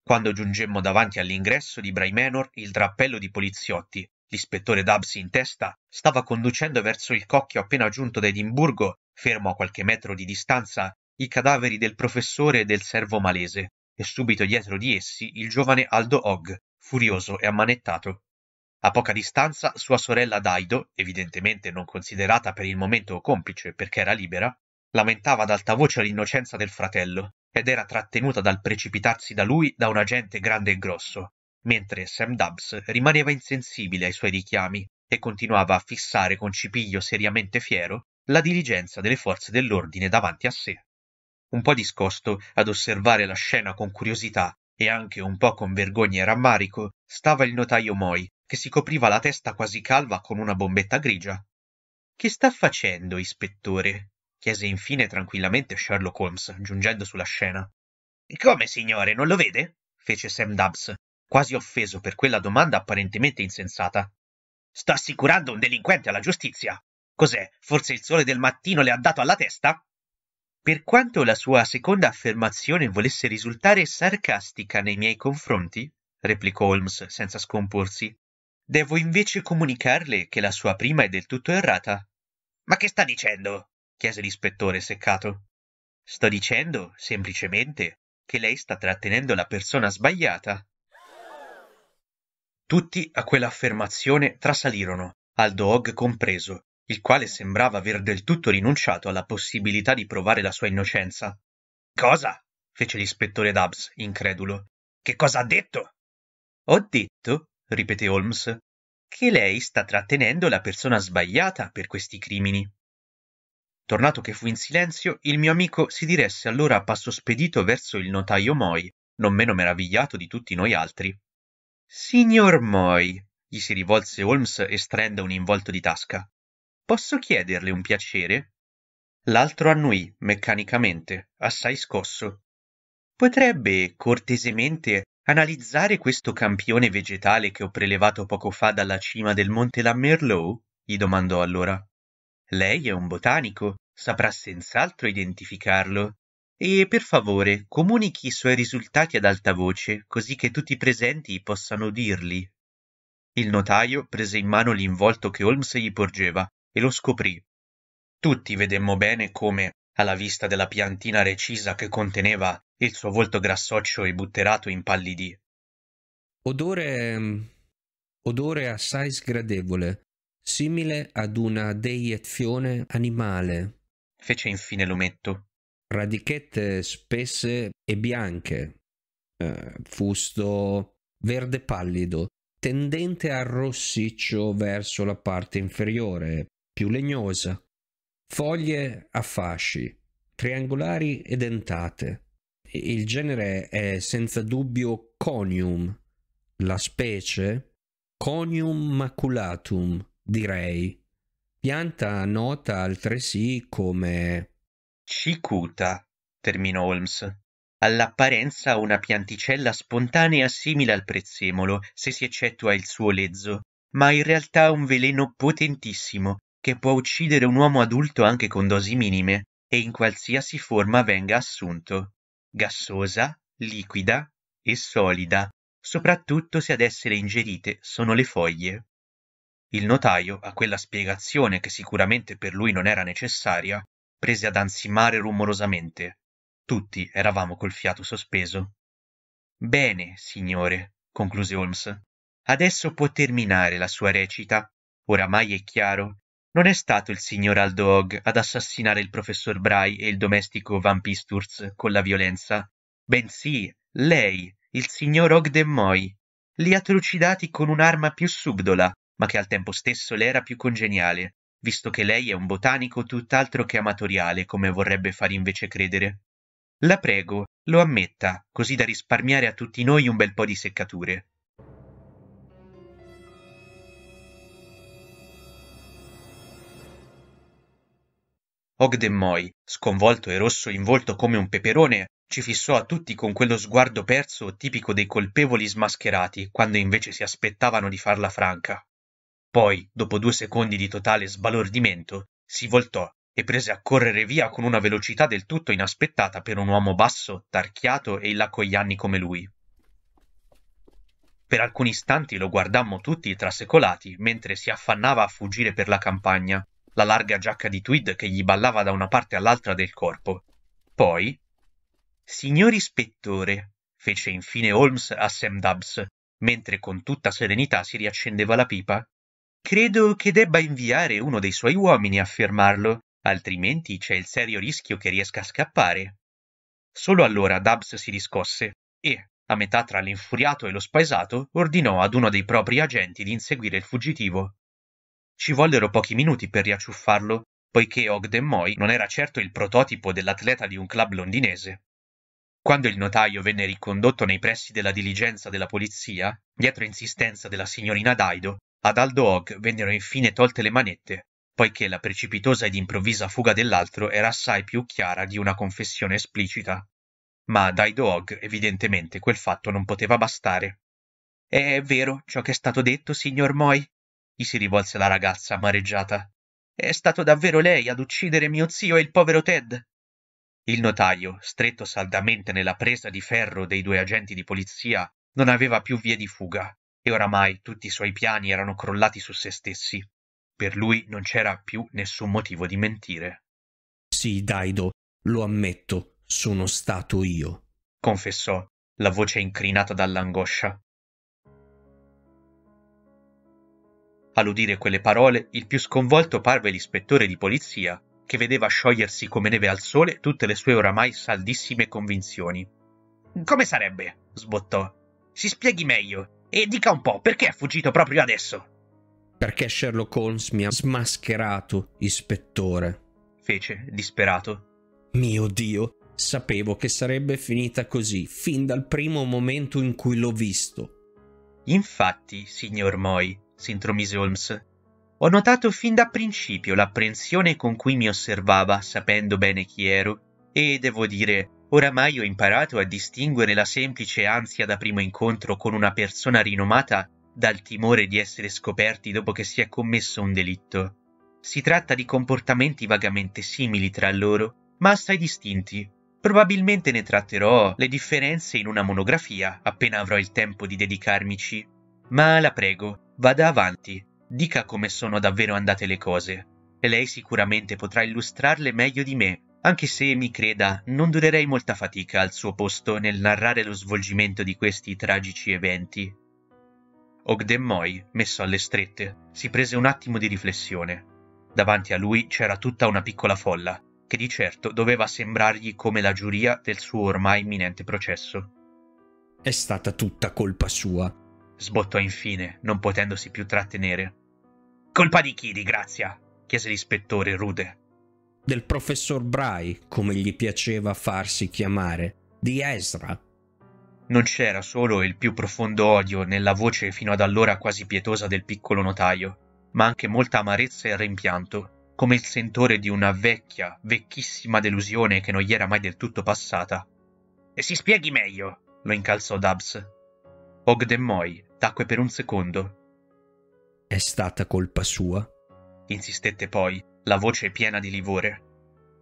quando giungemmo davanti all'ingresso di Braimenor, il drappello di poliziotti, l'ispettore Dubs in testa, stava conducendo verso il cocchio appena giunto da Edimburgo, fermo a qualche metro di distanza, i cadaveri del professore e del servo malese, e subito dietro di essi il giovane Aldo Hogg, furioso e ammanettato. A poca distanza sua sorella Daido, evidentemente non considerata per il momento complice perché era libera, lamentava ad alta voce l'innocenza del fratello ed era trattenuta dal precipitarsi da lui da un agente grande e grosso, mentre Sam Dubs rimaneva insensibile ai suoi richiami e continuava a fissare con cipiglio seriamente fiero la diligenza delle forze dell'ordine davanti a sé un po discosto ad osservare la scena con curiosità e anche un po con vergogna e rammarico, stava il notaio Moi, che si copriva la testa quasi calva con una bombetta grigia. Che sta facendo, ispettore? chiese infine tranquillamente Sherlock Holmes, giungendo sulla scena. Come, signore, non lo vede? fece Sam Dubs, quasi offeso per quella domanda apparentemente insensata. Sta assicurando un delinquente alla giustizia. Cos'è? Forse il sole del mattino le ha dato alla testa? Per quanto la sua seconda affermazione volesse risultare sarcastica nei miei confronti, replicò Holmes senza scomporsi, devo invece comunicarle che la sua prima è del tutto errata. Ma che sta dicendo? chiese l'ispettore seccato. Sto dicendo, semplicemente, che lei sta trattenendo la persona sbagliata. Tutti a quell'affermazione trasalirono, Aldo Hogg compreso, il quale sembrava aver del tutto rinunciato alla possibilità di provare la sua innocenza. Cosa? fece l'ispettore Dubs, incredulo. Che cosa ha detto? Ho detto, ripeté Holmes, che lei sta trattenendo la persona sbagliata per questi crimini. Tornato che fu in silenzio, il mio amico si diresse allora a passo spedito verso il notaio Moy, non meno meravigliato di tutti noi altri. Signor Moy, gli si rivolse Holmes estraendo un involto di tasca. Posso chiederle un piacere? L'altro annuì meccanicamente, assai scosso. Potrebbe, cortesemente, analizzare questo campione vegetale che ho prelevato poco fa dalla cima del monte la Merlot? gli domandò allora. Lei è un botanico, saprà senz'altro identificarlo. E per favore comunichi i suoi risultati ad alta voce, così che tutti i presenti possano udirli. Il notaio prese in mano l'involto che Holmes gli porgeva e lo scoprì. Tutti vedemmo bene come, alla vista della piantina recisa che conteneva, il suo volto grassoccio e butterato impallidì. Odore... Mm, odore assai sgradevole, simile ad una deiezione animale. Fece infine l'ometto. Radichette spesse e bianche, eh, fusto verde pallido, tendente a rossiccio verso la parte inferiore, più legnosa, foglie a fasci, triangolari e dentate. Il genere è senza dubbio Conium, la specie Conium maculatum, direi. Pianta nota altresì come cicuta, terminò Holmes. All'apparenza una pianticella spontanea simile al prezzemolo, se si eccettua il suo lezzo, ma in realtà un veleno potentissimo che può uccidere un uomo adulto anche con dosi minime e in qualsiasi forma venga assunto: gassosa, liquida e solida, soprattutto se ad essere ingerite sono le foglie. Il notaio, a quella spiegazione che sicuramente per lui non era necessaria, prese ad ansimare rumorosamente. Tutti eravamo col fiato sospeso. Bene, signore, concluse Holmes. Adesso può terminare la sua recita. Oramai è chiaro non è stato il signor Aldo Hogg ad assassinare il professor Bray e il domestico Van Pisturz con la violenza, bensì lei, il signor Hogg de Moy, li ha trucidati con un'arma più subdola, ma che al tempo stesso le era più congeniale, visto che lei è un botanico tutt'altro che amatoriale, come vorrebbe far invece credere. La prego, lo ammetta, così da risparmiare a tutti noi un bel po' di seccature. Ogden Moy, sconvolto e rosso in volto come un peperone, ci fissò a tutti con quello sguardo perso tipico dei colpevoli smascherati quando invece si aspettavano di farla franca. Poi, dopo due secondi di totale sbalordimento, si voltò e prese a correre via con una velocità del tutto inaspettata per un uomo basso, tarchiato e in là con gli anni come lui. Per alcuni istanti lo guardammo tutti trasecolati mentre si affannava a fuggire per la campagna, la larga giacca di tweed che gli ballava da una parte all'altra del corpo. Poi, Signor ispettore, fece infine Holmes a Sam Dubs, mentre con tutta serenità si riaccendeva la pipa, credo che debba inviare uno dei suoi uomini a fermarlo, altrimenti c'è il serio rischio che riesca a scappare. Solo allora Dubs si riscosse e, a metà tra l'infuriato e lo spaesato, ordinò ad uno dei propri agenti di inseguire il fuggitivo. Ci vollero pochi minuti per riacciuffarlo, poiché Ogden Moy non era certo il prototipo dell'atleta di un club londinese. Quando il notaio venne ricondotto nei pressi della diligenza della polizia, dietro insistenza della signorina Daido, ad Aldo Og vennero infine tolte le manette, poiché la precipitosa ed improvvisa fuga dell'altro era assai più chiara di una confessione esplicita. Ma ad Aldo Og, evidentemente quel fatto non poteva bastare. Eh, è vero ciò che è stato detto, signor Moy? gli si rivolse la ragazza amareggiata. È stato davvero lei ad uccidere mio zio e il povero Ted. Il notaio, stretto saldamente nella presa di ferro dei due agenti di polizia, non aveva più vie di fuga, e oramai tutti i suoi piani erano crollati su se stessi. Per lui non c'era più nessun motivo di mentire. Sì, Daido, lo ammetto, sono stato io, confessò, la voce incrinata dall'angoscia. all'udire quelle parole, il più sconvolto parve l'ispettore di polizia, che vedeva sciogliersi come neve al sole tutte le sue oramai saldissime convinzioni. Come sarebbe? sbottò. Si spieghi meglio e dica un po' perché è fuggito proprio adesso. Perché Sherlock Holmes mi ha smascherato, ispettore? fece, disperato. Mio Dio, sapevo che sarebbe finita così, fin dal primo momento in cui l'ho visto. Infatti, signor Moy, s'intromise Holmes. Ho notato fin da principio l'apprensione con cui mi osservava, sapendo bene chi ero, e devo dire, oramai ho imparato a distinguere la semplice ansia da primo incontro con una persona rinomata dal timore di essere scoperti dopo che si è commesso un delitto. Si tratta di comportamenti vagamente simili tra loro, ma assai distinti. Probabilmente ne tratterò le differenze in una monografia appena avrò il tempo di dedicarmici. Ma la prego, vada avanti, dica come sono davvero andate le cose. E lei sicuramente potrà illustrarle meglio di me, anche se mi creda, non durerei molta fatica al suo posto nel narrare lo svolgimento di questi tragici eventi. Ogdenmoy, messo alle strette, si prese un attimo di riflessione. Davanti a lui c'era tutta una piccola folla, che di certo doveva sembrargli come la giuria del suo ormai imminente processo. È stata tutta colpa sua, sbottò infine, non potendosi più trattenere. Colpa di chi, di grazia? chiese l'ispettore rude. Del professor Bray, come gli piaceva farsi chiamare, di Ezra. Non c'era solo il più profondo odio nella voce fino ad allora quasi pietosa del piccolo notaio, ma anche molta amarezza e rimpianto, come il sentore di una vecchia, vecchissima delusione che non gli era mai del tutto passata. E si spieghi meglio, lo incalzò Dubs. Ogden Moy, tacque per un secondo. È stata colpa sua? insistette poi, la voce piena di livore.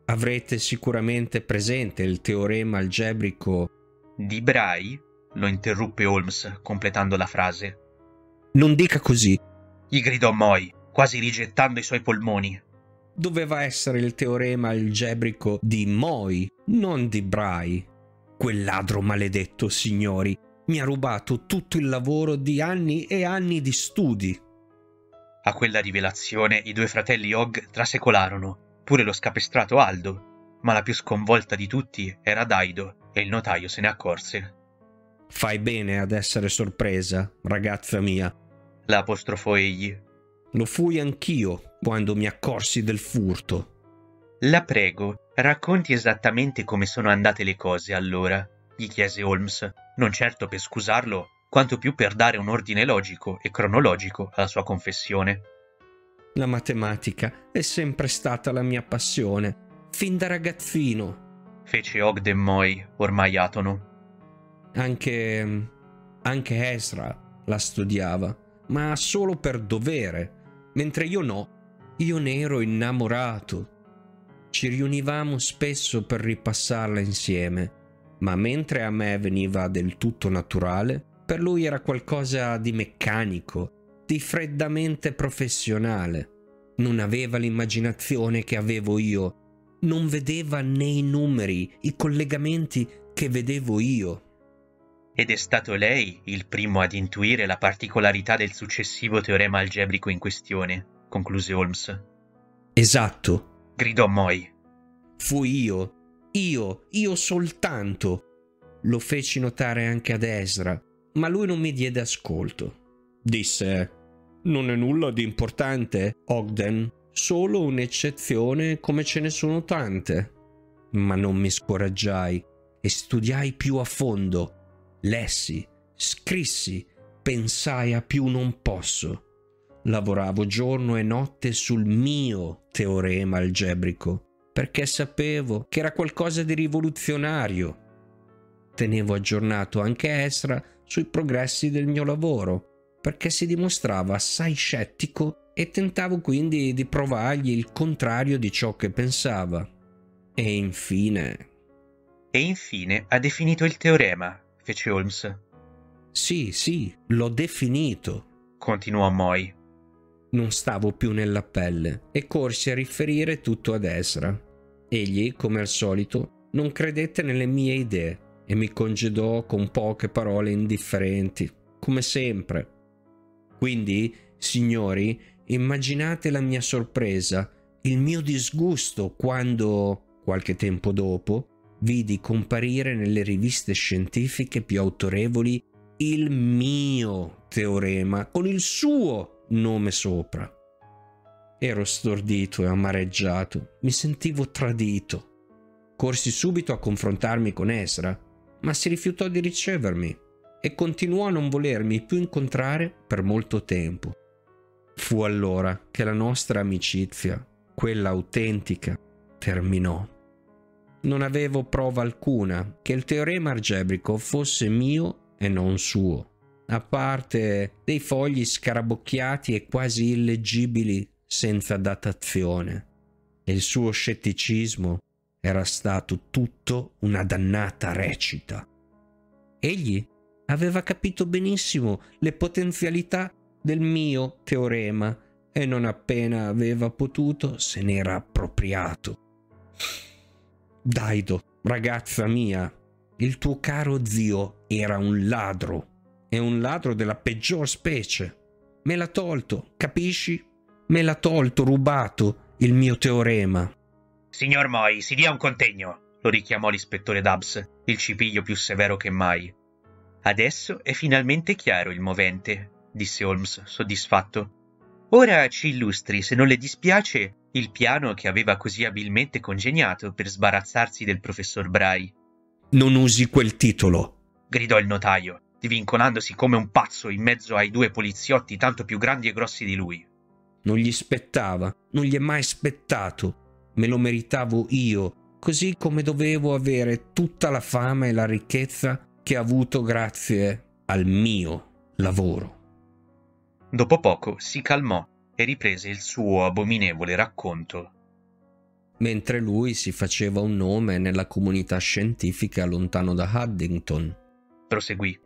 Avrete sicuramente presente il teorema algebrico di Bray? lo interruppe Holmes, completando la frase. Non dica così, gli gridò Moy, quasi rigettando i suoi polmoni. Doveva essere il teorema algebrico di Moy, non di Bray. Quel ladro maledetto, signori, mi ha rubato tutto il lavoro di anni e anni di studi. A quella rivelazione i due fratelli Og trasecolarono, pure lo scapestrato Aldo, ma la più sconvolta di tutti era Daido e il notaio se ne accorse. Fai bene ad essere sorpresa, ragazza mia, la apostrofò egli. Lo fui anch'io quando mi accorsi del furto. La prego, racconti esattamente come sono andate le cose allora, gli chiese Holmes, non certo per scusarlo, quanto più per dare un ordine logico e cronologico alla sua confessione. La matematica è sempre stata la mia passione, fin da ragazzino, fece Ogden Moy, ormai atono. Anche, anche Ezra la studiava, ma solo per dovere, mentre io no, io ne ero innamorato. Ci riunivamo spesso per ripassarla insieme ma mentre a me veniva del tutto naturale, per lui era qualcosa di meccanico, di freddamente professionale. Non aveva l'immaginazione che avevo io, non vedeva né i numeri, i collegamenti che vedevo io. Ed è stato lei il primo ad intuire la particolarità del successivo teorema algebrico in questione, concluse Holmes. Esatto, gridò Moy. Fu io io, io soltanto. Lo feci notare anche ad Ezra, ma lui non mi diede ascolto. Disse: Non è nulla di importante, Ogden, solo un'eccezione come ce ne sono tante. Ma non mi scoraggiai e studiai più a fondo. Lessi, scrissi, pensai a più non posso. Lavoravo giorno e notte sul mio teorema algebrico perché sapevo che era qualcosa di rivoluzionario. Tenevo aggiornato anche Esra sui progressi del mio lavoro, perché si dimostrava assai scettico e tentavo quindi di provargli il contrario di ciò che pensava. E infine... E infine ha definito il teorema, fece Holmes. Sì, sì, l'ho definito, continuò Moy. Non stavo più nella pelle e corsi a riferire tutto ad Ezra. Egli, come al solito, non credette nelle mie idee e mi congedò con poche parole indifferenti, come sempre. Quindi, signori, immaginate la mia sorpresa, il mio disgusto quando, qualche tempo dopo, vidi comparire nelle riviste scientifiche più autorevoli il mio teorema con il suo nome sopra. Ero stordito e amareggiato, mi sentivo tradito. Corsi subito a confrontarmi con Esra, ma si rifiutò di ricevermi e continuò a non volermi più incontrare per molto tempo. Fu allora che la nostra amicizia, quella autentica, terminò. Non avevo prova alcuna che il teorema algebrico fosse mio e non suo a parte dei fogli scarabocchiati e quasi illeggibili senza datazione. E il suo scetticismo era stato tutto una dannata recita. Egli aveva capito benissimo le potenzialità del mio teorema e non appena aveva potuto se n'era appropriato. Daido, ragazza mia, il tuo caro zio era un ladro è un ladro della peggior specie. Me l'ha tolto, capisci? Me l'ha tolto, rubato, il mio teorema. Signor Moy, si dia un contegno, lo richiamò l'ispettore Dubs, il cipiglio più severo che mai. Adesso è finalmente chiaro il movente, disse Holmes, soddisfatto. Ora ci illustri, se non le dispiace, il piano che aveva così abilmente congegnato per sbarazzarsi del professor Bray. Non usi quel titolo, gridò il notaio divincolandosi come un pazzo in mezzo ai due poliziotti tanto più grandi e grossi di lui. Non gli spettava, non gli è mai spettato. Me lo meritavo io, così come dovevo avere tutta la fama e la ricchezza che ha avuto grazie al mio lavoro. Dopo poco si calmò e riprese il suo abominevole racconto. Mentre lui si faceva un nome nella comunità scientifica lontano da Haddington. Proseguì.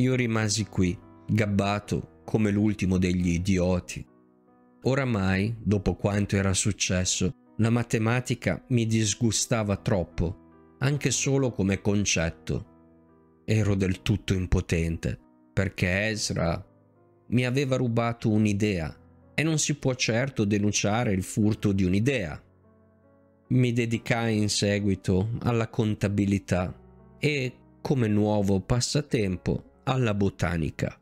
Io rimasi qui, gabbato come l'ultimo degli idioti. Oramai, dopo quanto era successo, la matematica mi disgustava troppo, anche solo come concetto. Ero del tutto impotente, perché Ezra mi aveva rubato un'idea e non si può certo denunciare il furto di un'idea. Mi dedicai in seguito alla contabilità e, come nuovo passatempo, alla botanica.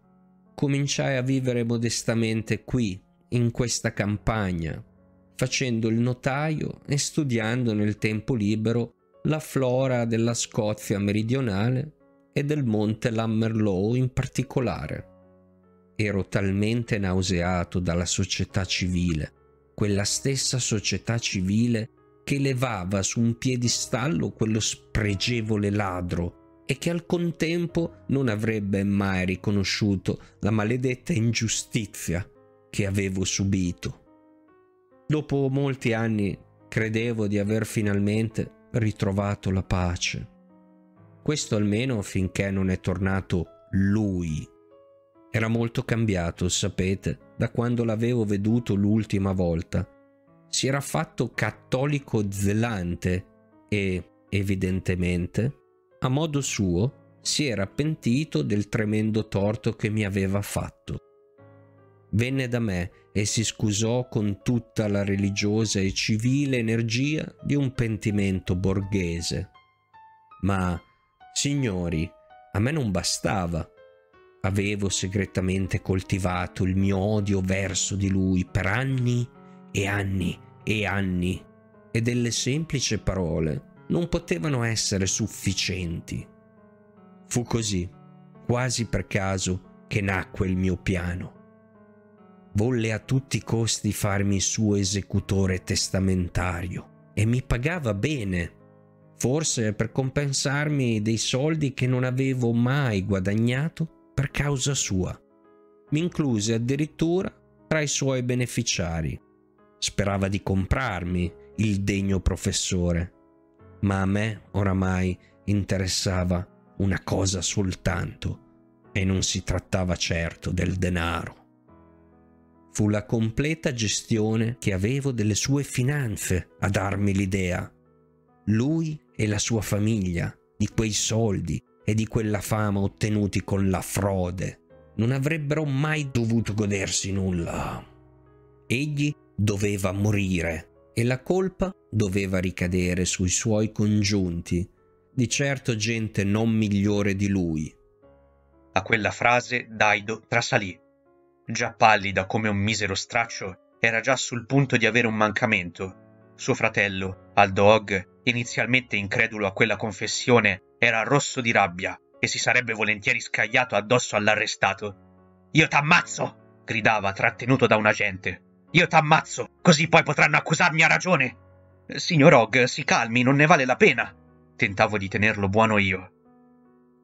Cominciai a vivere modestamente qui, in questa campagna, facendo il notaio e studiando nel tempo libero la flora della Scozia meridionale e del monte Lammerlow in particolare. Ero talmente nauseato dalla società civile, quella stessa società civile che levava su un piedistallo quello spregevole ladro e che al contempo non avrebbe mai riconosciuto la maledetta ingiustizia che avevo subito. Dopo molti anni credevo di aver finalmente ritrovato la pace. Questo almeno finché non è tornato lui. Era molto cambiato, sapete, da quando l'avevo veduto l'ultima volta. Si era fatto cattolico zelante e, evidentemente, a modo suo, si era pentito del tremendo torto che mi aveva fatto. Venne da me e si scusò con tutta la religiosa e civile energia di un pentimento borghese. Ma, signori, a me non bastava. Avevo segretamente coltivato il mio odio verso di lui per anni e anni e anni e delle semplici parole non potevano essere sufficienti. Fu così, quasi per caso, che nacque il mio piano. Volle a tutti i costi farmi suo esecutore testamentario e mi pagava bene, forse per compensarmi dei soldi che non avevo mai guadagnato per causa sua. Mi incluse addirittura tra i suoi beneficiari. Sperava di comprarmi il degno professore ma a me oramai interessava una cosa soltanto e non si trattava certo del denaro. Fu la completa gestione che avevo delle sue finanze a darmi l'idea. Lui e la sua famiglia, di quei soldi e di quella fama ottenuti con la frode, non avrebbero mai dovuto godersi nulla. Egli doveva morire e la colpa doveva ricadere sui suoi congiunti, di certo gente non migliore di lui. A quella frase Daido trasalì. Già pallida come un misero straccio, era già sul punto di avere un mancamento. Suo fratello, Aldo Hogg, inizialmente incredulo a quella confessione, era rosso di rabbia e si sarebbe volentieri scagliato addosso all'arrestato. Io t'ammazzo! gridava, trattenuto da un agente. Io t'ammazzo, così poi potranno accusarmi a ragione! Signor Hogg, si calmi, non ne vale la pena. Tentavo di tenerlo buono io.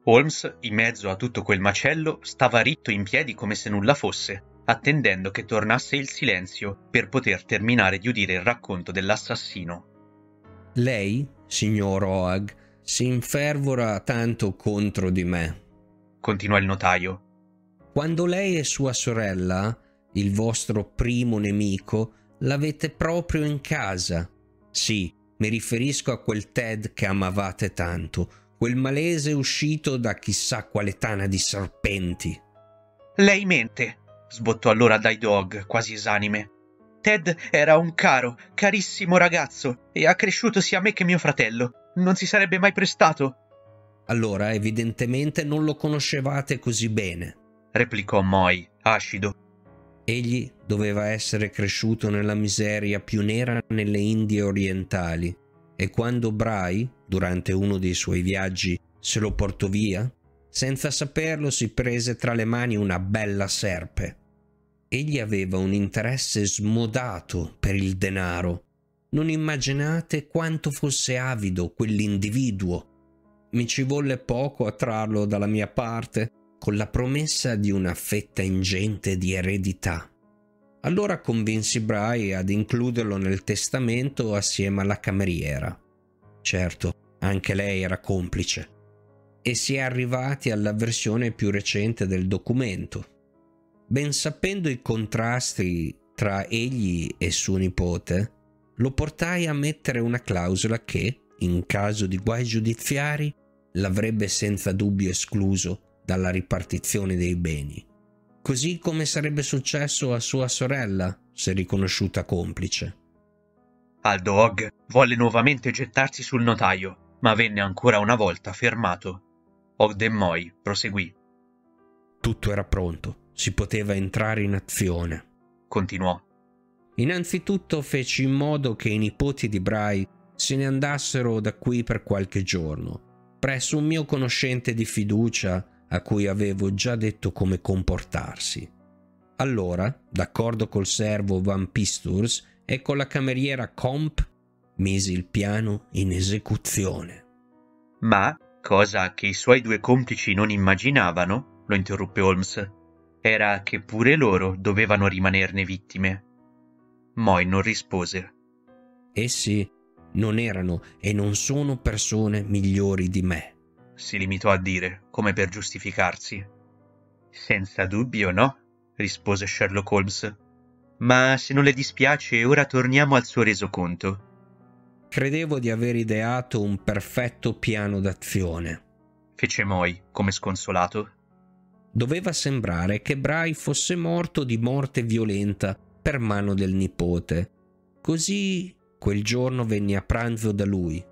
Holmes, in mezzo a tutto quel macello, stava ritto in piedi come se nulla fosse, attendendo che tornasse il silenzio per poter terminare di udire il racconto dell'assassino. Lei, signor Oag, si infervora tanto contro di me, continuò il notaio. Quando lei e sua sorella, il vostro primo nemico, l'avete proprio in casa, sì, mi riferisco a quel Ted che amavate tanto, quel malese uscito da chissà quale tana di serpenti. Lei mente, sbottò allora Dai Dog, quasi esanime. Ted era un caro, carissimo ragazzo e ha cresciuto sia me che mio fratello. Non si sarebbe mai prestato. Allora, evidentemente non lo conoscevate così bene, replicò Moi, acido. Egli doveva essere cresciuto nella miseria più nera nelle Indie orientali e quando Bray, durante uno dei suoi viaggi, se lo portò via, senza saperlo si prese tra le mani una bella serpe. Egli aveva un interesse smodato per il denaro. Non immaginate quanto fosse avido quell'individuo. Mi ci volle poco a trarlo dalla mia parte, con la promessa di una fetta ingente di eredità. Allora convinsi Bry ad includerlo nel testamento assieme alla cameriera. Certo, anche lei era complice. E si è arrivati alla versione più recente del documento. Ben sapendo i contrasti tra egli e suo nipote, lo portai a mettere una clausola che, in caso di guai giudiziari, l'avrebbe senza dubbio escluso dalla ripartizione dei beni così come sarebbe successo a sua sorella se riconosciuta complice. Aldo Hogg volle nuovamente gettarsi sul notaio, ma venne ancora una volta fermato. Ogdenmoy proseguì. Tutto era pronto, si poteva entrare in azione. Continuò. Innanzitutto feci in modo che i nipoti di Bray se ne andassero da qui per qualche giorno, presso un mio conoscente di fiducia a cui avevo già detto come comportarsi. Allora, d'accordo col servo Van Pisturs e con la cameriera Comp, misi il piano in esecuzione. Ma, cosa che i suoi due complici non immaginavano, lo interruppe Holmes, era che pure loro dovevano rimanerne vittime. Moy non rispose. Essi non erano e non sono persone migliori di me si limitò a dire, come per giustificarsi. Senza dubbio no, rispose Sherlock Holmes. Ma se non le dispiace, ora torniamo al suo resoconto. Credevo di aver ideato un perfetto piano d'azione, fece Moy, come sconsolato. Doveva sembrare che Bray fosse morto di morte violenta per mano del nipote. Così quel giorno venne a pranzo da lui,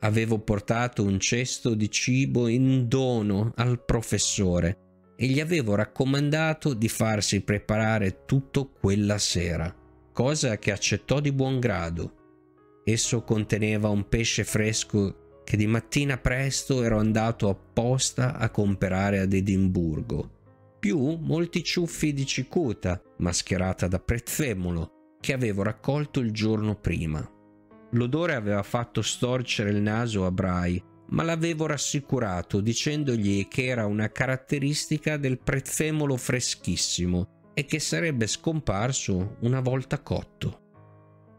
Avevo portato un cesto di cibo in dono al professore e gli avevo raccomandato di farsi preparare tutto quella sera, cosa che accettò di buon grado. Esso conteneva un pesce fresco che di mattina presto ero andato apposta a comprare ad Edimburgo, più molti ciuffi di cicuta, mascherata da prezzemolo, che avevo raccolto il giorno prima. L'odore aveva fatto storcere il naso a Bray, ma l'avevo rassicurato dicendogli che era una caratteristica del prezzemolo freschissimo e che sarebbe scomparso una volta cotto.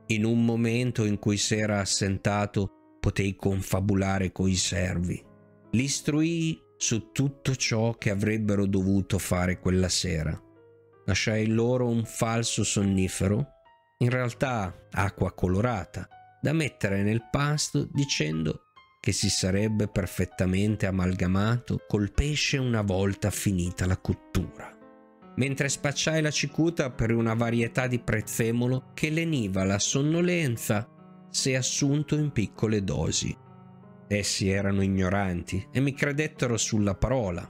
In un momento in cui si era assentato potei confabulare coi servi. Li istruii su tutto ciò che avrebbero dovuto fare quella sera. Lasciai loro un falso sonnifero, in realtà acqua colorata, da mettere nel pasto dicendo che si sarebbe perfettamente amalgamato col pesce una volta finita la cottura. Mentre spacciai la cicuta per una varietà di prezzemolo che leniva la sonnolenza se assunto in piccole dosi. Essi erano ignoranti e mi credettero sulla parola.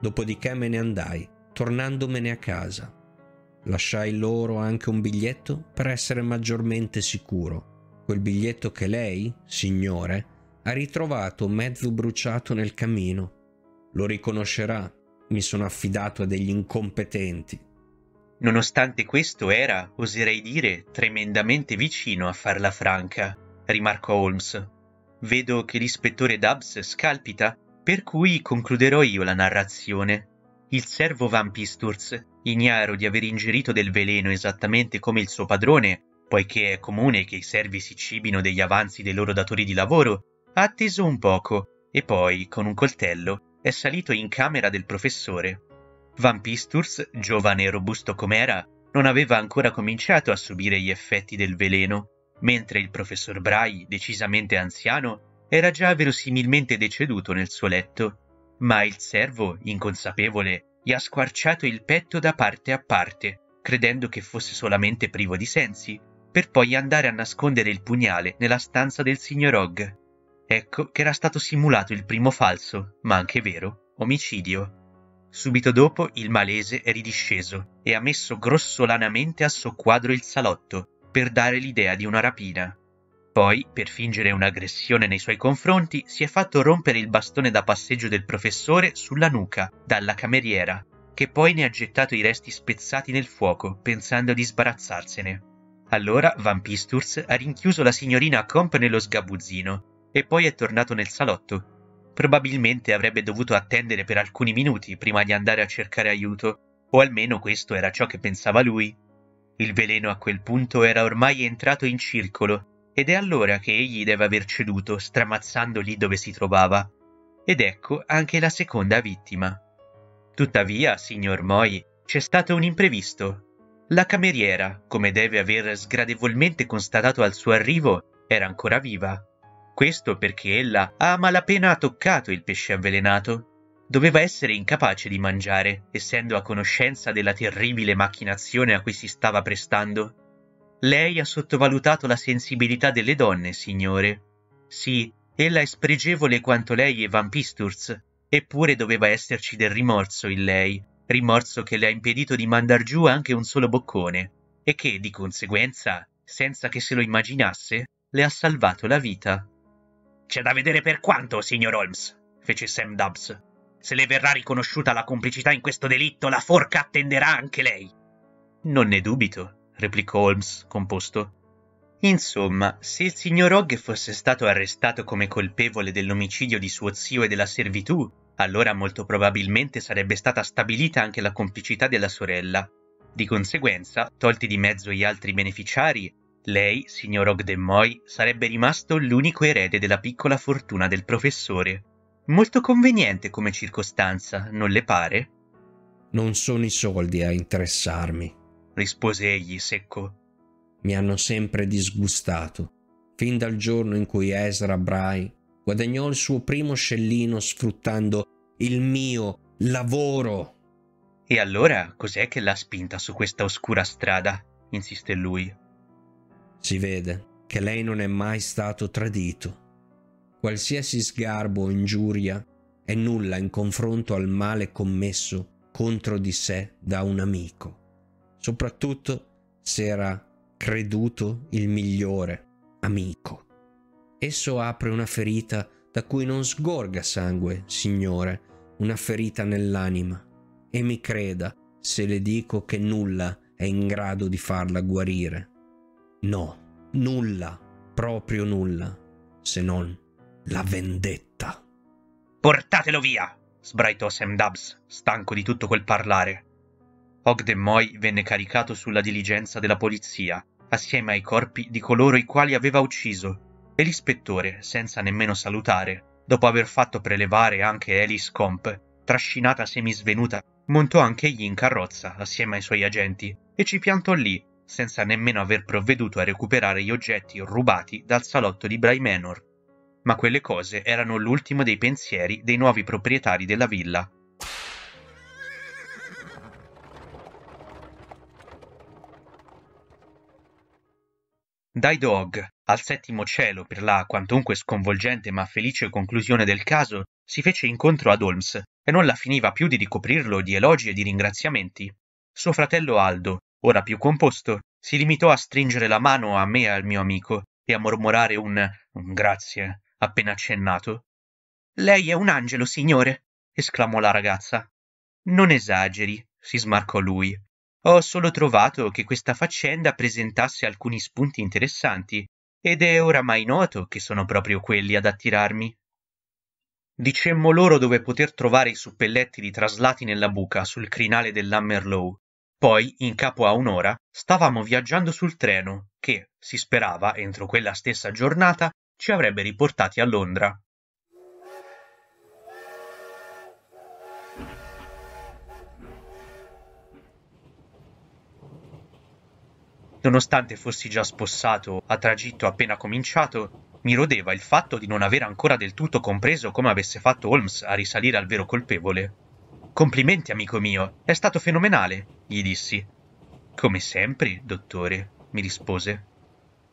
Dopodiché me ne andai, tornandomene a casa. Lasciai loro anche un biglietto per essere maggiormente sicuro quel biglietto che lei, signore, ha ritrovato mezzo bruciato nel camino. Lo riconoscerà, mi sono affidato a degli incompetenti. Nonostante questo era, oserei dire, tremendamente vicino a farla franca, rimarcò Holmes. Vedo che l'ispettore Dubs scalpita, per cui concluderò io la narrazione. Il servo Van Pisturz, ignaro di aver ingerito del veleno esattamente come il suo padrone, poiché è comune che i servi si cibino degli avanzi dei loro datori di lavoro, ha atteso un poco e poi, con un coltello, è salito in camera del professore. Van Pisturs, giovane e robusto com'era, non aveva ancora cominciato a subire gli effetti del veleno, mentre il professor Bray, decisamente anziano, era già verosimilmente deceduto nel suo letto. Ma il servo, inconsapevole, gli ha squarciato il petto da parte a parte, credendo che fosse solamente privo di sensi, per poi andare a nascondere il pugnale nella stanza del signor Hogg. Ecco che era stato simulato il primo falso, ma anche vero, omicidio. Subito dopo il malese è ridisceso e ha messo grossolanamente a soqquadro il salotto per dare l'idea di una rapina. Poi, per fingere un'aggressione nei suoi confronti, si è fatto rompere il bastone da passeggio del professore sulla nuca dalla cameriera, che poi ne ha gettato i resti spezzati nel fuoco, pensando di sbarazzarsene. Allora Van Pisturs ha rinchiuso la signorina Comp nello sgabuzzino e poi è tornato nel salotto. Probabilmente avrebbe dovuto attendere per alcuni minuti prima di andare a cercare aiuto, o almeno questo era ciò che pensava lui. Il veleno a quel punto era ormai entrato in circolo ed è allora che egli deve aver ceduto, stramazzando lì dove si trovava. Ed ecco anche la seconda vittima. Tuttavia, signor Moi, c'è stato un imprevisto la cameriera, come deve aver sgradevolmente constatato al suo arrivo, era ancora viva. Questo perché ella a malapena toccato il pesce avvelenato. Doveva essere incapace di mangiare, essendo a conoscenza della terribile macchinazione a cui si stava prestando. Lei ha sottovalutato la sensibilità delle donne, signore. Sì, ella è spregevole quanto lei e Van Pisturz, eppure doveva esserci del rimorso in lei, rimorso che le ha impedito di mandar giù anche un solo boccone e che, di conseguenza, senza che se lo immaginasse, le ha salvato la vita. C'è da vedere per quanto, signor Holmes, fece Sam Dobbs. Se le verrà riconosciuta la complicità in questo delitto, la forca attenderà anche lei. Non ne dubito, replicò Holmes, composto. Insomma, se il signor Hogg fosse stato arrestato come colpevole dell'omicidio di suo zio e della servitù, allora molto probabilmente sarebbe stata stabilita anche la complicità della sorella. Di conseguenza, tolti di mezzo gli altri beneficiari, lei, signor Ogdemoy, sarebbe rimasto l'unico erede della piccola fortuna del professore. Molto conveniente come circostanza, non le pare? Non sono i soldi a interessarmi, rispose egli secco. Mi hanno sempre disgustato, fin dal giorno in cui Ezra Bray Guadagnò il suo primo scellino sfruttando il mio lavoro. E allora cos'è che l'ha spinta su questa oscura strada? insiste lui. Si vede che lei non è mai stato tradito. Qualsiasi sgarbo o ingiuria è nulla in confronto al male commesso contro di sé da un amico, soprattutto se era creduto il migliore amico. Esso apre una ferita da cui non sgorga sangue, Signore, una ferita nell'anima. E mi creda se le dico che nulla è in grado di farla guarire. No, nulla, proprio nulla, se non la vendetta. Portatelo via! sbraitò Sam Dubs, stanco di tutto quel parlare. Ogden Moy venne caricato sulla diligenza della polizia, assieme ai corpi di coloro i quali aveva ucciso e l'ispettore, senza nemmeno salutare, dopo aver fatto prelevare anche Alice Comp, trascinata semisvenuta, montò anche egli in carrozza assieme ai suoi agenti e ci piantò lì, senza nemmeno aver provveduto a recuperare gli oggetti rubati dal salotto di Bray Braimenor. Ma quelle cose erano l'ultimo dei pensieri dei nuovi proprietari della villa. Dai Dog, al settimo cielo per la quantunque sconvolgente ma felice conclusione del caso si fece incontro ad Holmes e non la finiva più di ricoprirlo di elogi e di ringraziamenti. Suo fratello Aldo, ora più composto, si limitò a stringere la mano a me e al mio amico e a mormorare un, un grazie appena accennato. Lei è un angelo, signore! esclamò la ragazza. Non esageri, si smarcò lui. Ho solo trovato che questa faccenda presentasse alcuni spunti interessanti ed è oramai noto che sono proprio quelli ad attirarmi. Dicemmo loro dove poter trovare i suppellettili traslati nella buca sul crinale dell'Hammerlow. Poi, in capo a un'ora, stavamo viaggiando sul treno che, si sperava, entro quella stessa giornata, ci avrebbe riportati a Londra. Nonostante fossi già spossato a tragitto appena cominciato, mi rodeva il fatto di non aver ancora del tutto compreso come avesse fatto Holmes a risalire al vero colpevole. Complimenti, amico mio, è stato fenomenale, gli dissi. Come sempre, dottore, mi rispose.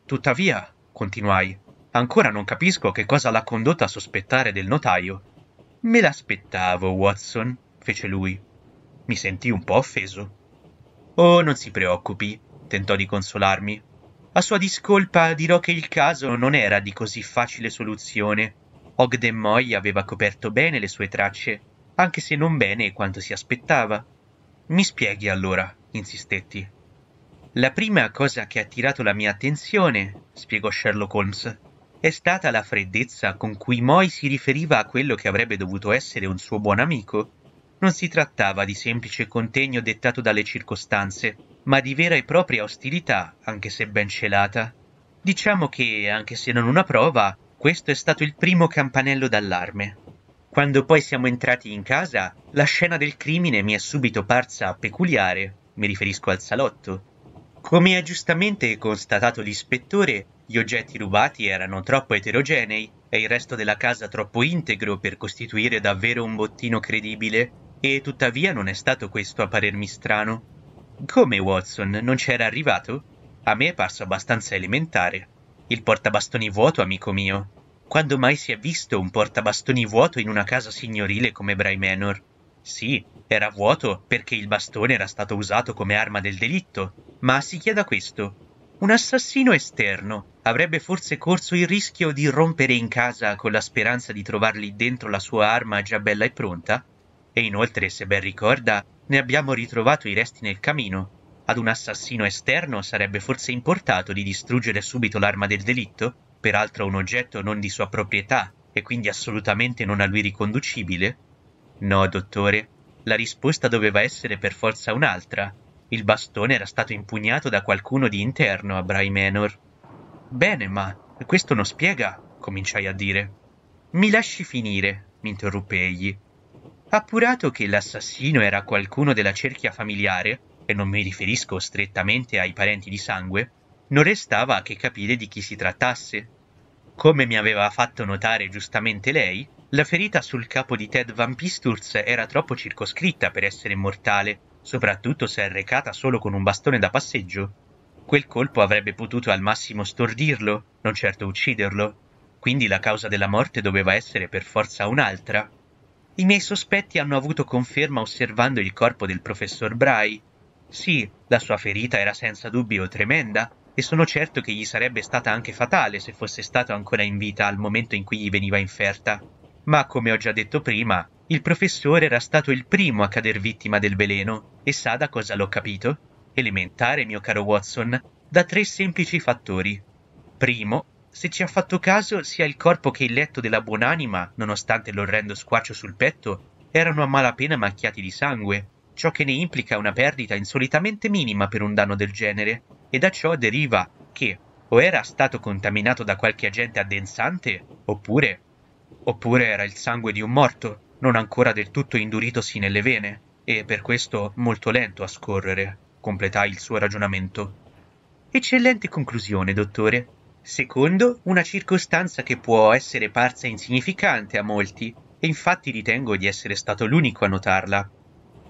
Tuttavia, continuai, ancora non capisco che cosa l'ha condotta a sospettare del notaio. Me l'aspettavo, Watson, fece lui. Mi sentì un po' offeso. Oh, non si preoccupi, tentò di consolarmi. A sua discolpa dirò che il caso non era di così facile soluzione. Ogden Moy aveva coperto bene le sue tracce, anche se non bene quanto si aspettava. Mi spieghi allora, insistetti. La prima cosa che ha attirato la mia attenzione, spiegò Sherlock Holmes, è stata la freddezza con cui Moy si riferiva a quello che avrebbe dovuto essere un suo buon amico. Non si trattava di semplice contegno dettato dalle circostanze, ma di vera e propria ostilità, anche se ben celata. Diciamo che, anche se non una prova, questo è stato il primo campanello d'allarme. Quando poi siamo entrati in casa, la scena del crimine mi è subito parsa peculiare, mi riferisco al salotto. Come ha giustamente constatato l'ispettore, gli oggetti rubati erano troppo eterogenei e il resto della casa troppo integro per costituire davvero un bottino credibile, e tuttavia non è stato questo a parermi strano. Come Watson non c'era arrivato? A me è parso abbastanza elementare. Il portabastoni vuoto, amico mio. Quando mai si è visto un portabastoni vuoto in una casa signorile come Bray Manor? Sì, era vuoto perché il bastone era stato usato come arma del delitto, ma si chieda questo. Un assassino esterno avrebbe forse corso il rischio di rompere in casa con la speranza di trovar lì dentro la sua arma già bella e pronta? E inoltre, se ben ricorda, ne abbiamo ritrovato i resti nel camino. Ad un assassino esterno sarebbe forse importato di distruggere subito l'arma del delitto, peraltro un oggetto non di sua proprietà e quindi assolutamente non a lui riconducibile? No, dottore, la risposta doveva essere per forza un'altra. Il bastone era stato impugnato da qualcuno di interno a Bray Manor. Bene, ma questo non spiega, cominciai a dire. Mi lasci finire, mi interruppe egli. Appurato che l'assassino era qualcuno della cerchia familiare, e non mi riferisco strettamente ai parenti di sangue, non restava che capire di chi si trattasse. Come mi aveva fatto notare giustamente lei, la ferita sul capo di Ted Van Pisturz era troppo circoscritta per essere mortale, soprattutto se arrecata solo con un bastone da passeggio. Quel colpo avrebbe potuto al massimo stordirlo, non certo ucciderlo, quindi la causa della morte doveva essere per forza un'altra. I miei sospetti hanno avuto conferma osservando il corpo del professor Bray. Sì, la sua ferita era senza dubbio tremenda, e sono certo che gli sarebbe stata anche fatale se fosse stato ancora in vita al momento in cui gli veniva inferta. Ma come ho già detto prima, il professore era stato il primo a cader vittima del veleno, e sa da cosa l'ho capito? Elementare, mio caro Watson, da tre semplici fattori. Primo, se ci ha fatto caso, sia il corpo che il letto della buonanima, nonostante l'orrendo squarcio sul petto, erano a malapena macchiati di sangue, ciò che ne implica una perdita insolitamente minima per un danno del genere, e da ciò deriva che o era stato contaminato da qualche agente addensante, oppure oppure era il sangue di un morto, non ancora del tutto induritosi nelle vene, e per questo molto lento a scorrere, completai il suo ragionamento. Eccellente conclusione, dottore, Secondo, una circostanza che può essere parsa insignificante a molti, e infatti ritengo di essere stato l'unico a notarla.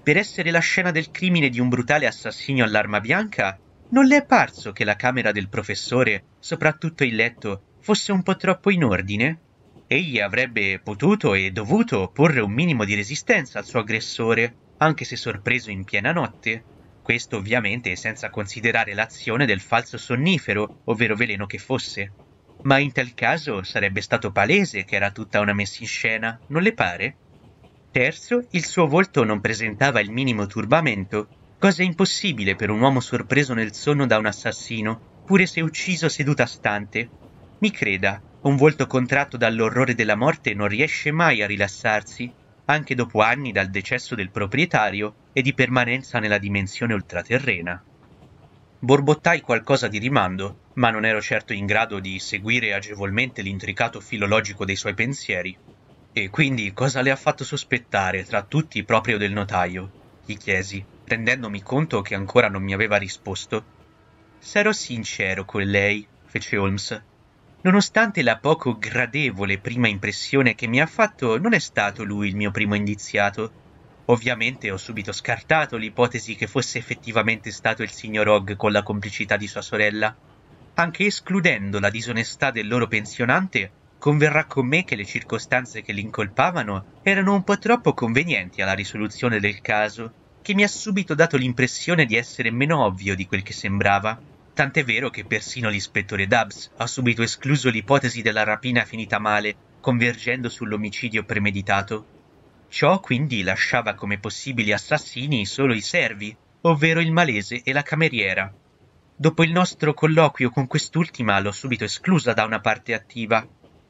Per essere la scena del crimine di un brutale assassino all'arma bianca, non le è parso che la camera del professore, soprattutto il letto, fosse un po' troppo in ordine? Egli avrebbe potuto e dovuto porre un minimo di resistenza al suo aggressore, anche se sorpreso in piena notte, questo ovviamente senza considerare l'azione del falso sonnifero, ovvero veleno che fosse. Ma in tal caso sarebbe stato palese che era tutta una messa in scena, non le pare? Terzo, il suo volto non presentava il minimo turbamento, cosa impossibile per un uomo sorpreso nel sonno da un assassino, pure se ucciso seduta stante. Mi creda, un volto contratto dall'orrore della morte non riesce mai a rilassarsi, anche dopo anni dal decesso del proprietario, e di permanenza nella dimensione ultraterrena. Borbottai qualcosa di rimando, ma non ero certo in grado di seguire agevolmente l'intricato filologico dei suoi pensieri. E quindi cosa le ha fatto sospettare tra tutti proprio del notaio? gli chiesi, rendendomi conto che ancora non mi aveva risposto. Sarò sincero con lei, fece Holmes. Nonostante la poco gradevole prima impressione che mi ha fatto, non è stato lui il mio primo indiziato. Ovviamente ho subito scartato l'ipotesi che fosse effettivamente stato il signor Hogg con la complicità di sua sorella. Anche escludendo la disonestà del loro pensionante, converrà con me che le circostanze che l'incolpavano erano un po' troppo convenienti alla risoluzione del caso, che mi ha subito dato l'impressione di essere meno ovvio di quel che sembrava. Tant'è vero che persino l'ispettore Dubs ha subito escluso l'ipotesi della rapina finita male, convergendo sull'omicidio premeditato. Ciò quindi lasciava come possibili assassini solo i servi, ovvero il malese e la cameriera. Dopo il nostro colloquio con quest'ultima l'ho subito esclusa da una parte attiva.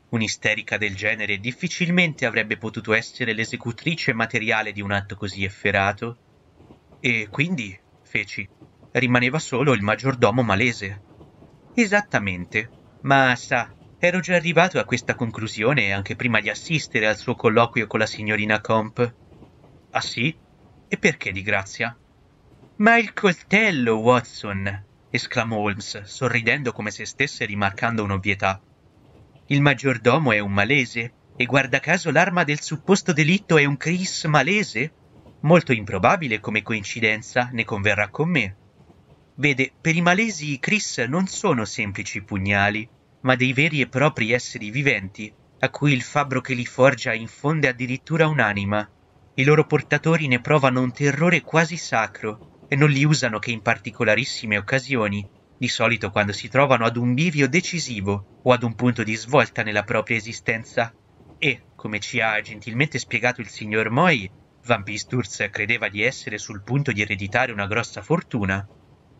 Un'isterica del genere difficilmente avrebbe potuto essere l'esecutrice materiale di un atto così efferato. E quindi, feci, rimaneva solo il maggiordomo malese. Esattamente, ma sa, Ero già arrivato a questa conclusione anche prima di assistere al suo colloquio con la signorina Comp. Ah sì? E perché di grazia? Ma il coltello, Watson! esclamò Holmes, sorridendo come se stesse rimarcando un'ovvietà. Il maggiordomo è un malese, e guarda caso l'arma del supposto delitto è un Chris malese? Molto improbabile come coincidenza, ne converrà con me. Vede, per i malesi i Chris non sono semplici pugnali, ma dei veri e propri esseri viventi, a cui il fabbro che li forgia infonde addirittura un'anima. I loro portatori ne provano un terrore quasi sacro e non li usano che in particolarissime occasioni, di solito quando si trovano ad un bivio decisivo o ad un punto di svolta nella propria esistenza. E, come ci ha gentilmente spiegato il signor Moy, Van Pisturz credeva di essere sul punto di ereditare una grossa fortuna.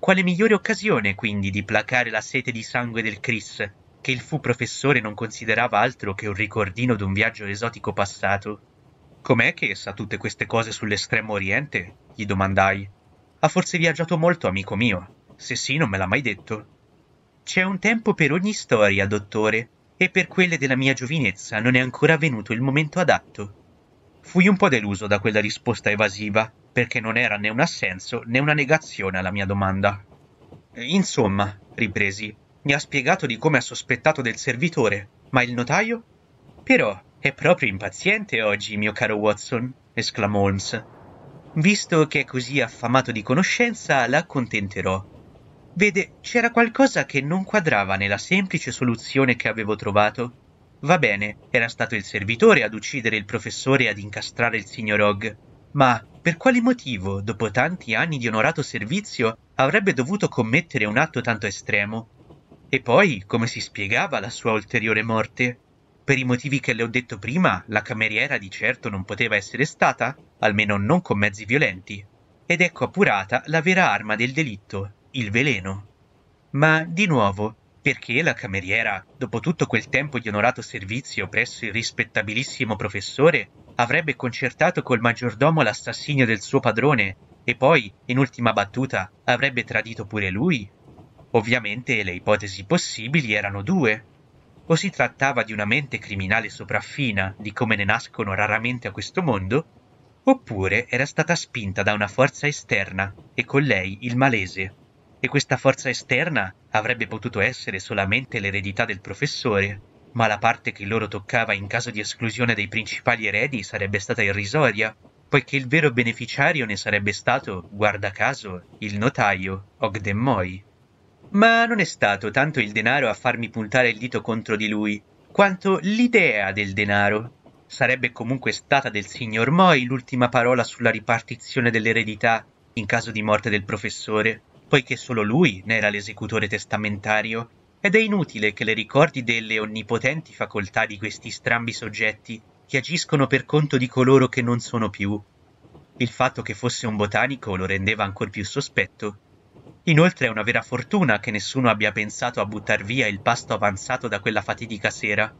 Quale migliore occasione, quindi, di placare la sete di sangue del Chris che il fu professore non considerava altro che un ricordino d'un viaggio esotico passato. Com'è che sa tutte queste cose sull'estremo oriente? gli domandai. Ha forse viaggiato molto, amico mio. Se sì, non me l'ha mai detto. C'è un tempo per ogni storia, dottore, e per quelle della mia giovinezza non è ancora venuto il momento adatto. Fui un po' deluso da quella risposta evasiva, perché non era né un assenso né una negazione alla mia domanda. Insomma, ripresi, mi ha spiegato di come ha sospettato del servitore, ma il notaio? Però è proprio impaziente oggi, mio caro Watson, esclamò Holmes. Visto che è così affamato di conoscenza, l'accontenterò. Vede, c'era qualcosa che non quadrava nella semplice soluzione che avevo trovato. Va bene, era stato il servitore ad uccidere il professore e ad incastrare il signor Hogg, ma per quale motivo, dopo tanti anni di onorato servizio, avrebbe dovuto commettere un atto tanto estremo? E poi come si spiegava la sua ulteriore morte? Per i motivi che le ho detto prima, la cameriera di certo non poteva essere stata, almeno non con mezzi violenti. Ed ecco appurata la vera arma del delitto, il veleno. Ma, di nuovo, perché la cameriera, dopo tutto quel tempo di onorato servizio presso il rispettabilissimo professore, avrebbe concertato col maggiordomo l'assassinio del suo padrone e poi, in ultima battuta, avrebbe tradito pure lui? Ovviamente le ipotesi possibili erano due. O si trattava di una mente criminale sopraffina, di come ne nascono raramente a questo mondo, oppure era stata spinta da una forza esterna, e con lei il malese. E questa forza esterna avrebbe potuto essere solamente l'eredità del professore, ma la parte che loro toccava in caso di esclusione dei principali eredi sarebbe stata irrisoria, poiché il vero beneficiario ne sarebbe stato, guarda caso, il notaio Ogdemmoi. Ma non è stato tanto il denaro a farmi puntare il dito contro di lui, quanto l'idea del denaro. Sarebbe comunque stata del signor Moy l'ultima parola sulla ripartizione dell'eredità in caso di morte del professore, poiché solo lui ne era l'esecutore testamentario, ed è inutile che le ricordi delle onnipotenti facoltà di questi strambi soggetti che agiscono per conto di coloro che non sono più. Il fatto che fosse un botanico lo rendeva ancor più sospetto, Inoltre è una vera fortuna che nessuno abbia pensato a buttar via il pasto avanzato da quella fatidica sera.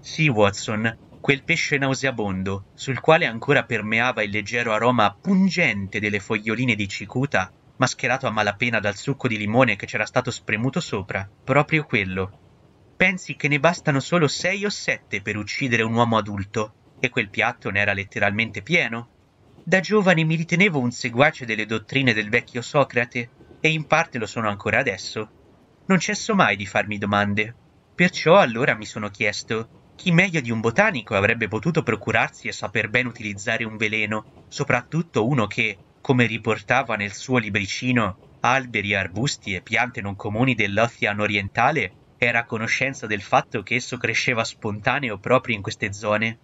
Sì, Watson, quel pesce nauseabondo, sul quale ancora permeava il leggero aroma pungente delle foglioline di cicuta, mascherato a malapena dal succo di limone che c'era stato spremuto sopra, proprio quello. Pensi che ne bastano solo sei o sette per uccidere un uomo adulto, e quel piatto ne era letteralmente pieno? Da giovane mi ritenevo un seguace delle dottrine del vecchio Socrate, e in parte lo sono ancora adesso. Non cesso mai di farmi domande. Perciò allora mi sono chiesto chi meglio di un botanico avrebbe potuto procurarsi e saper ben utilizzare un veleno, soprattutto uno che, come riportava nel suo libricino, alberi, arbusti e piante non comuni dell'Ocean orientale, era a conoscenza del fatto che esso cresceva spontaneo proprio in queste zone.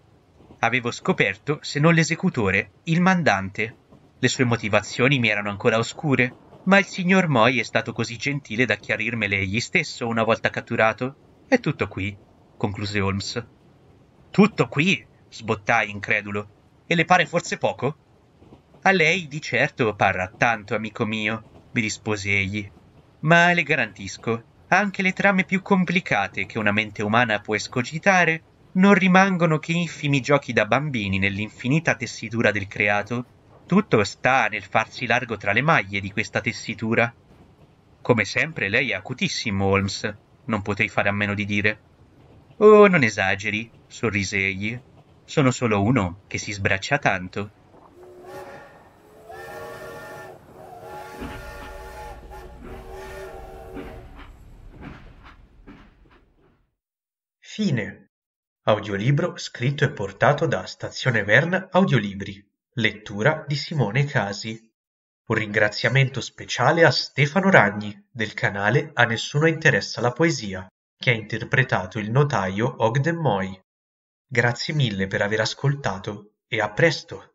Avevo scoperto, se non l'esecutore, il mandante. Le sue motivazioni mi erano ancora oscure, ma il signor Moy è stato così gentile da chiarirmele egli stesso una volta catturato. È tutto qui, concluse Holmes. Tutto qui? sbottai incredulo. E le pare forse poco? A lei di certo parrà tanto, amico mio, mi rispose egli. Ma le garantisco, anche le trame più complicate che una mente umana può escogitare non rimangono che infimi giochi da bambini nell'infinita tessitura del creato tutto sta nel farsi largo tra le maglie di questa tessitura. Come sempre lei è acutissimo, Holmes, non potei fare a meno di dire. Oh, non esageri, sorrise egli. Sono solo uno che si sbraccia tanto. Fine. Audiolibro scritto e portato da Stazione Verna Audiolibri. Lettura di Simone Casi. Un ringraziamento speciale a Stefano Ragni, del canale A Nessuno Interessa la Poesia, che ha interpretato il notaio Ogden Moy. Grazie mille per aver ascoltato e a presto!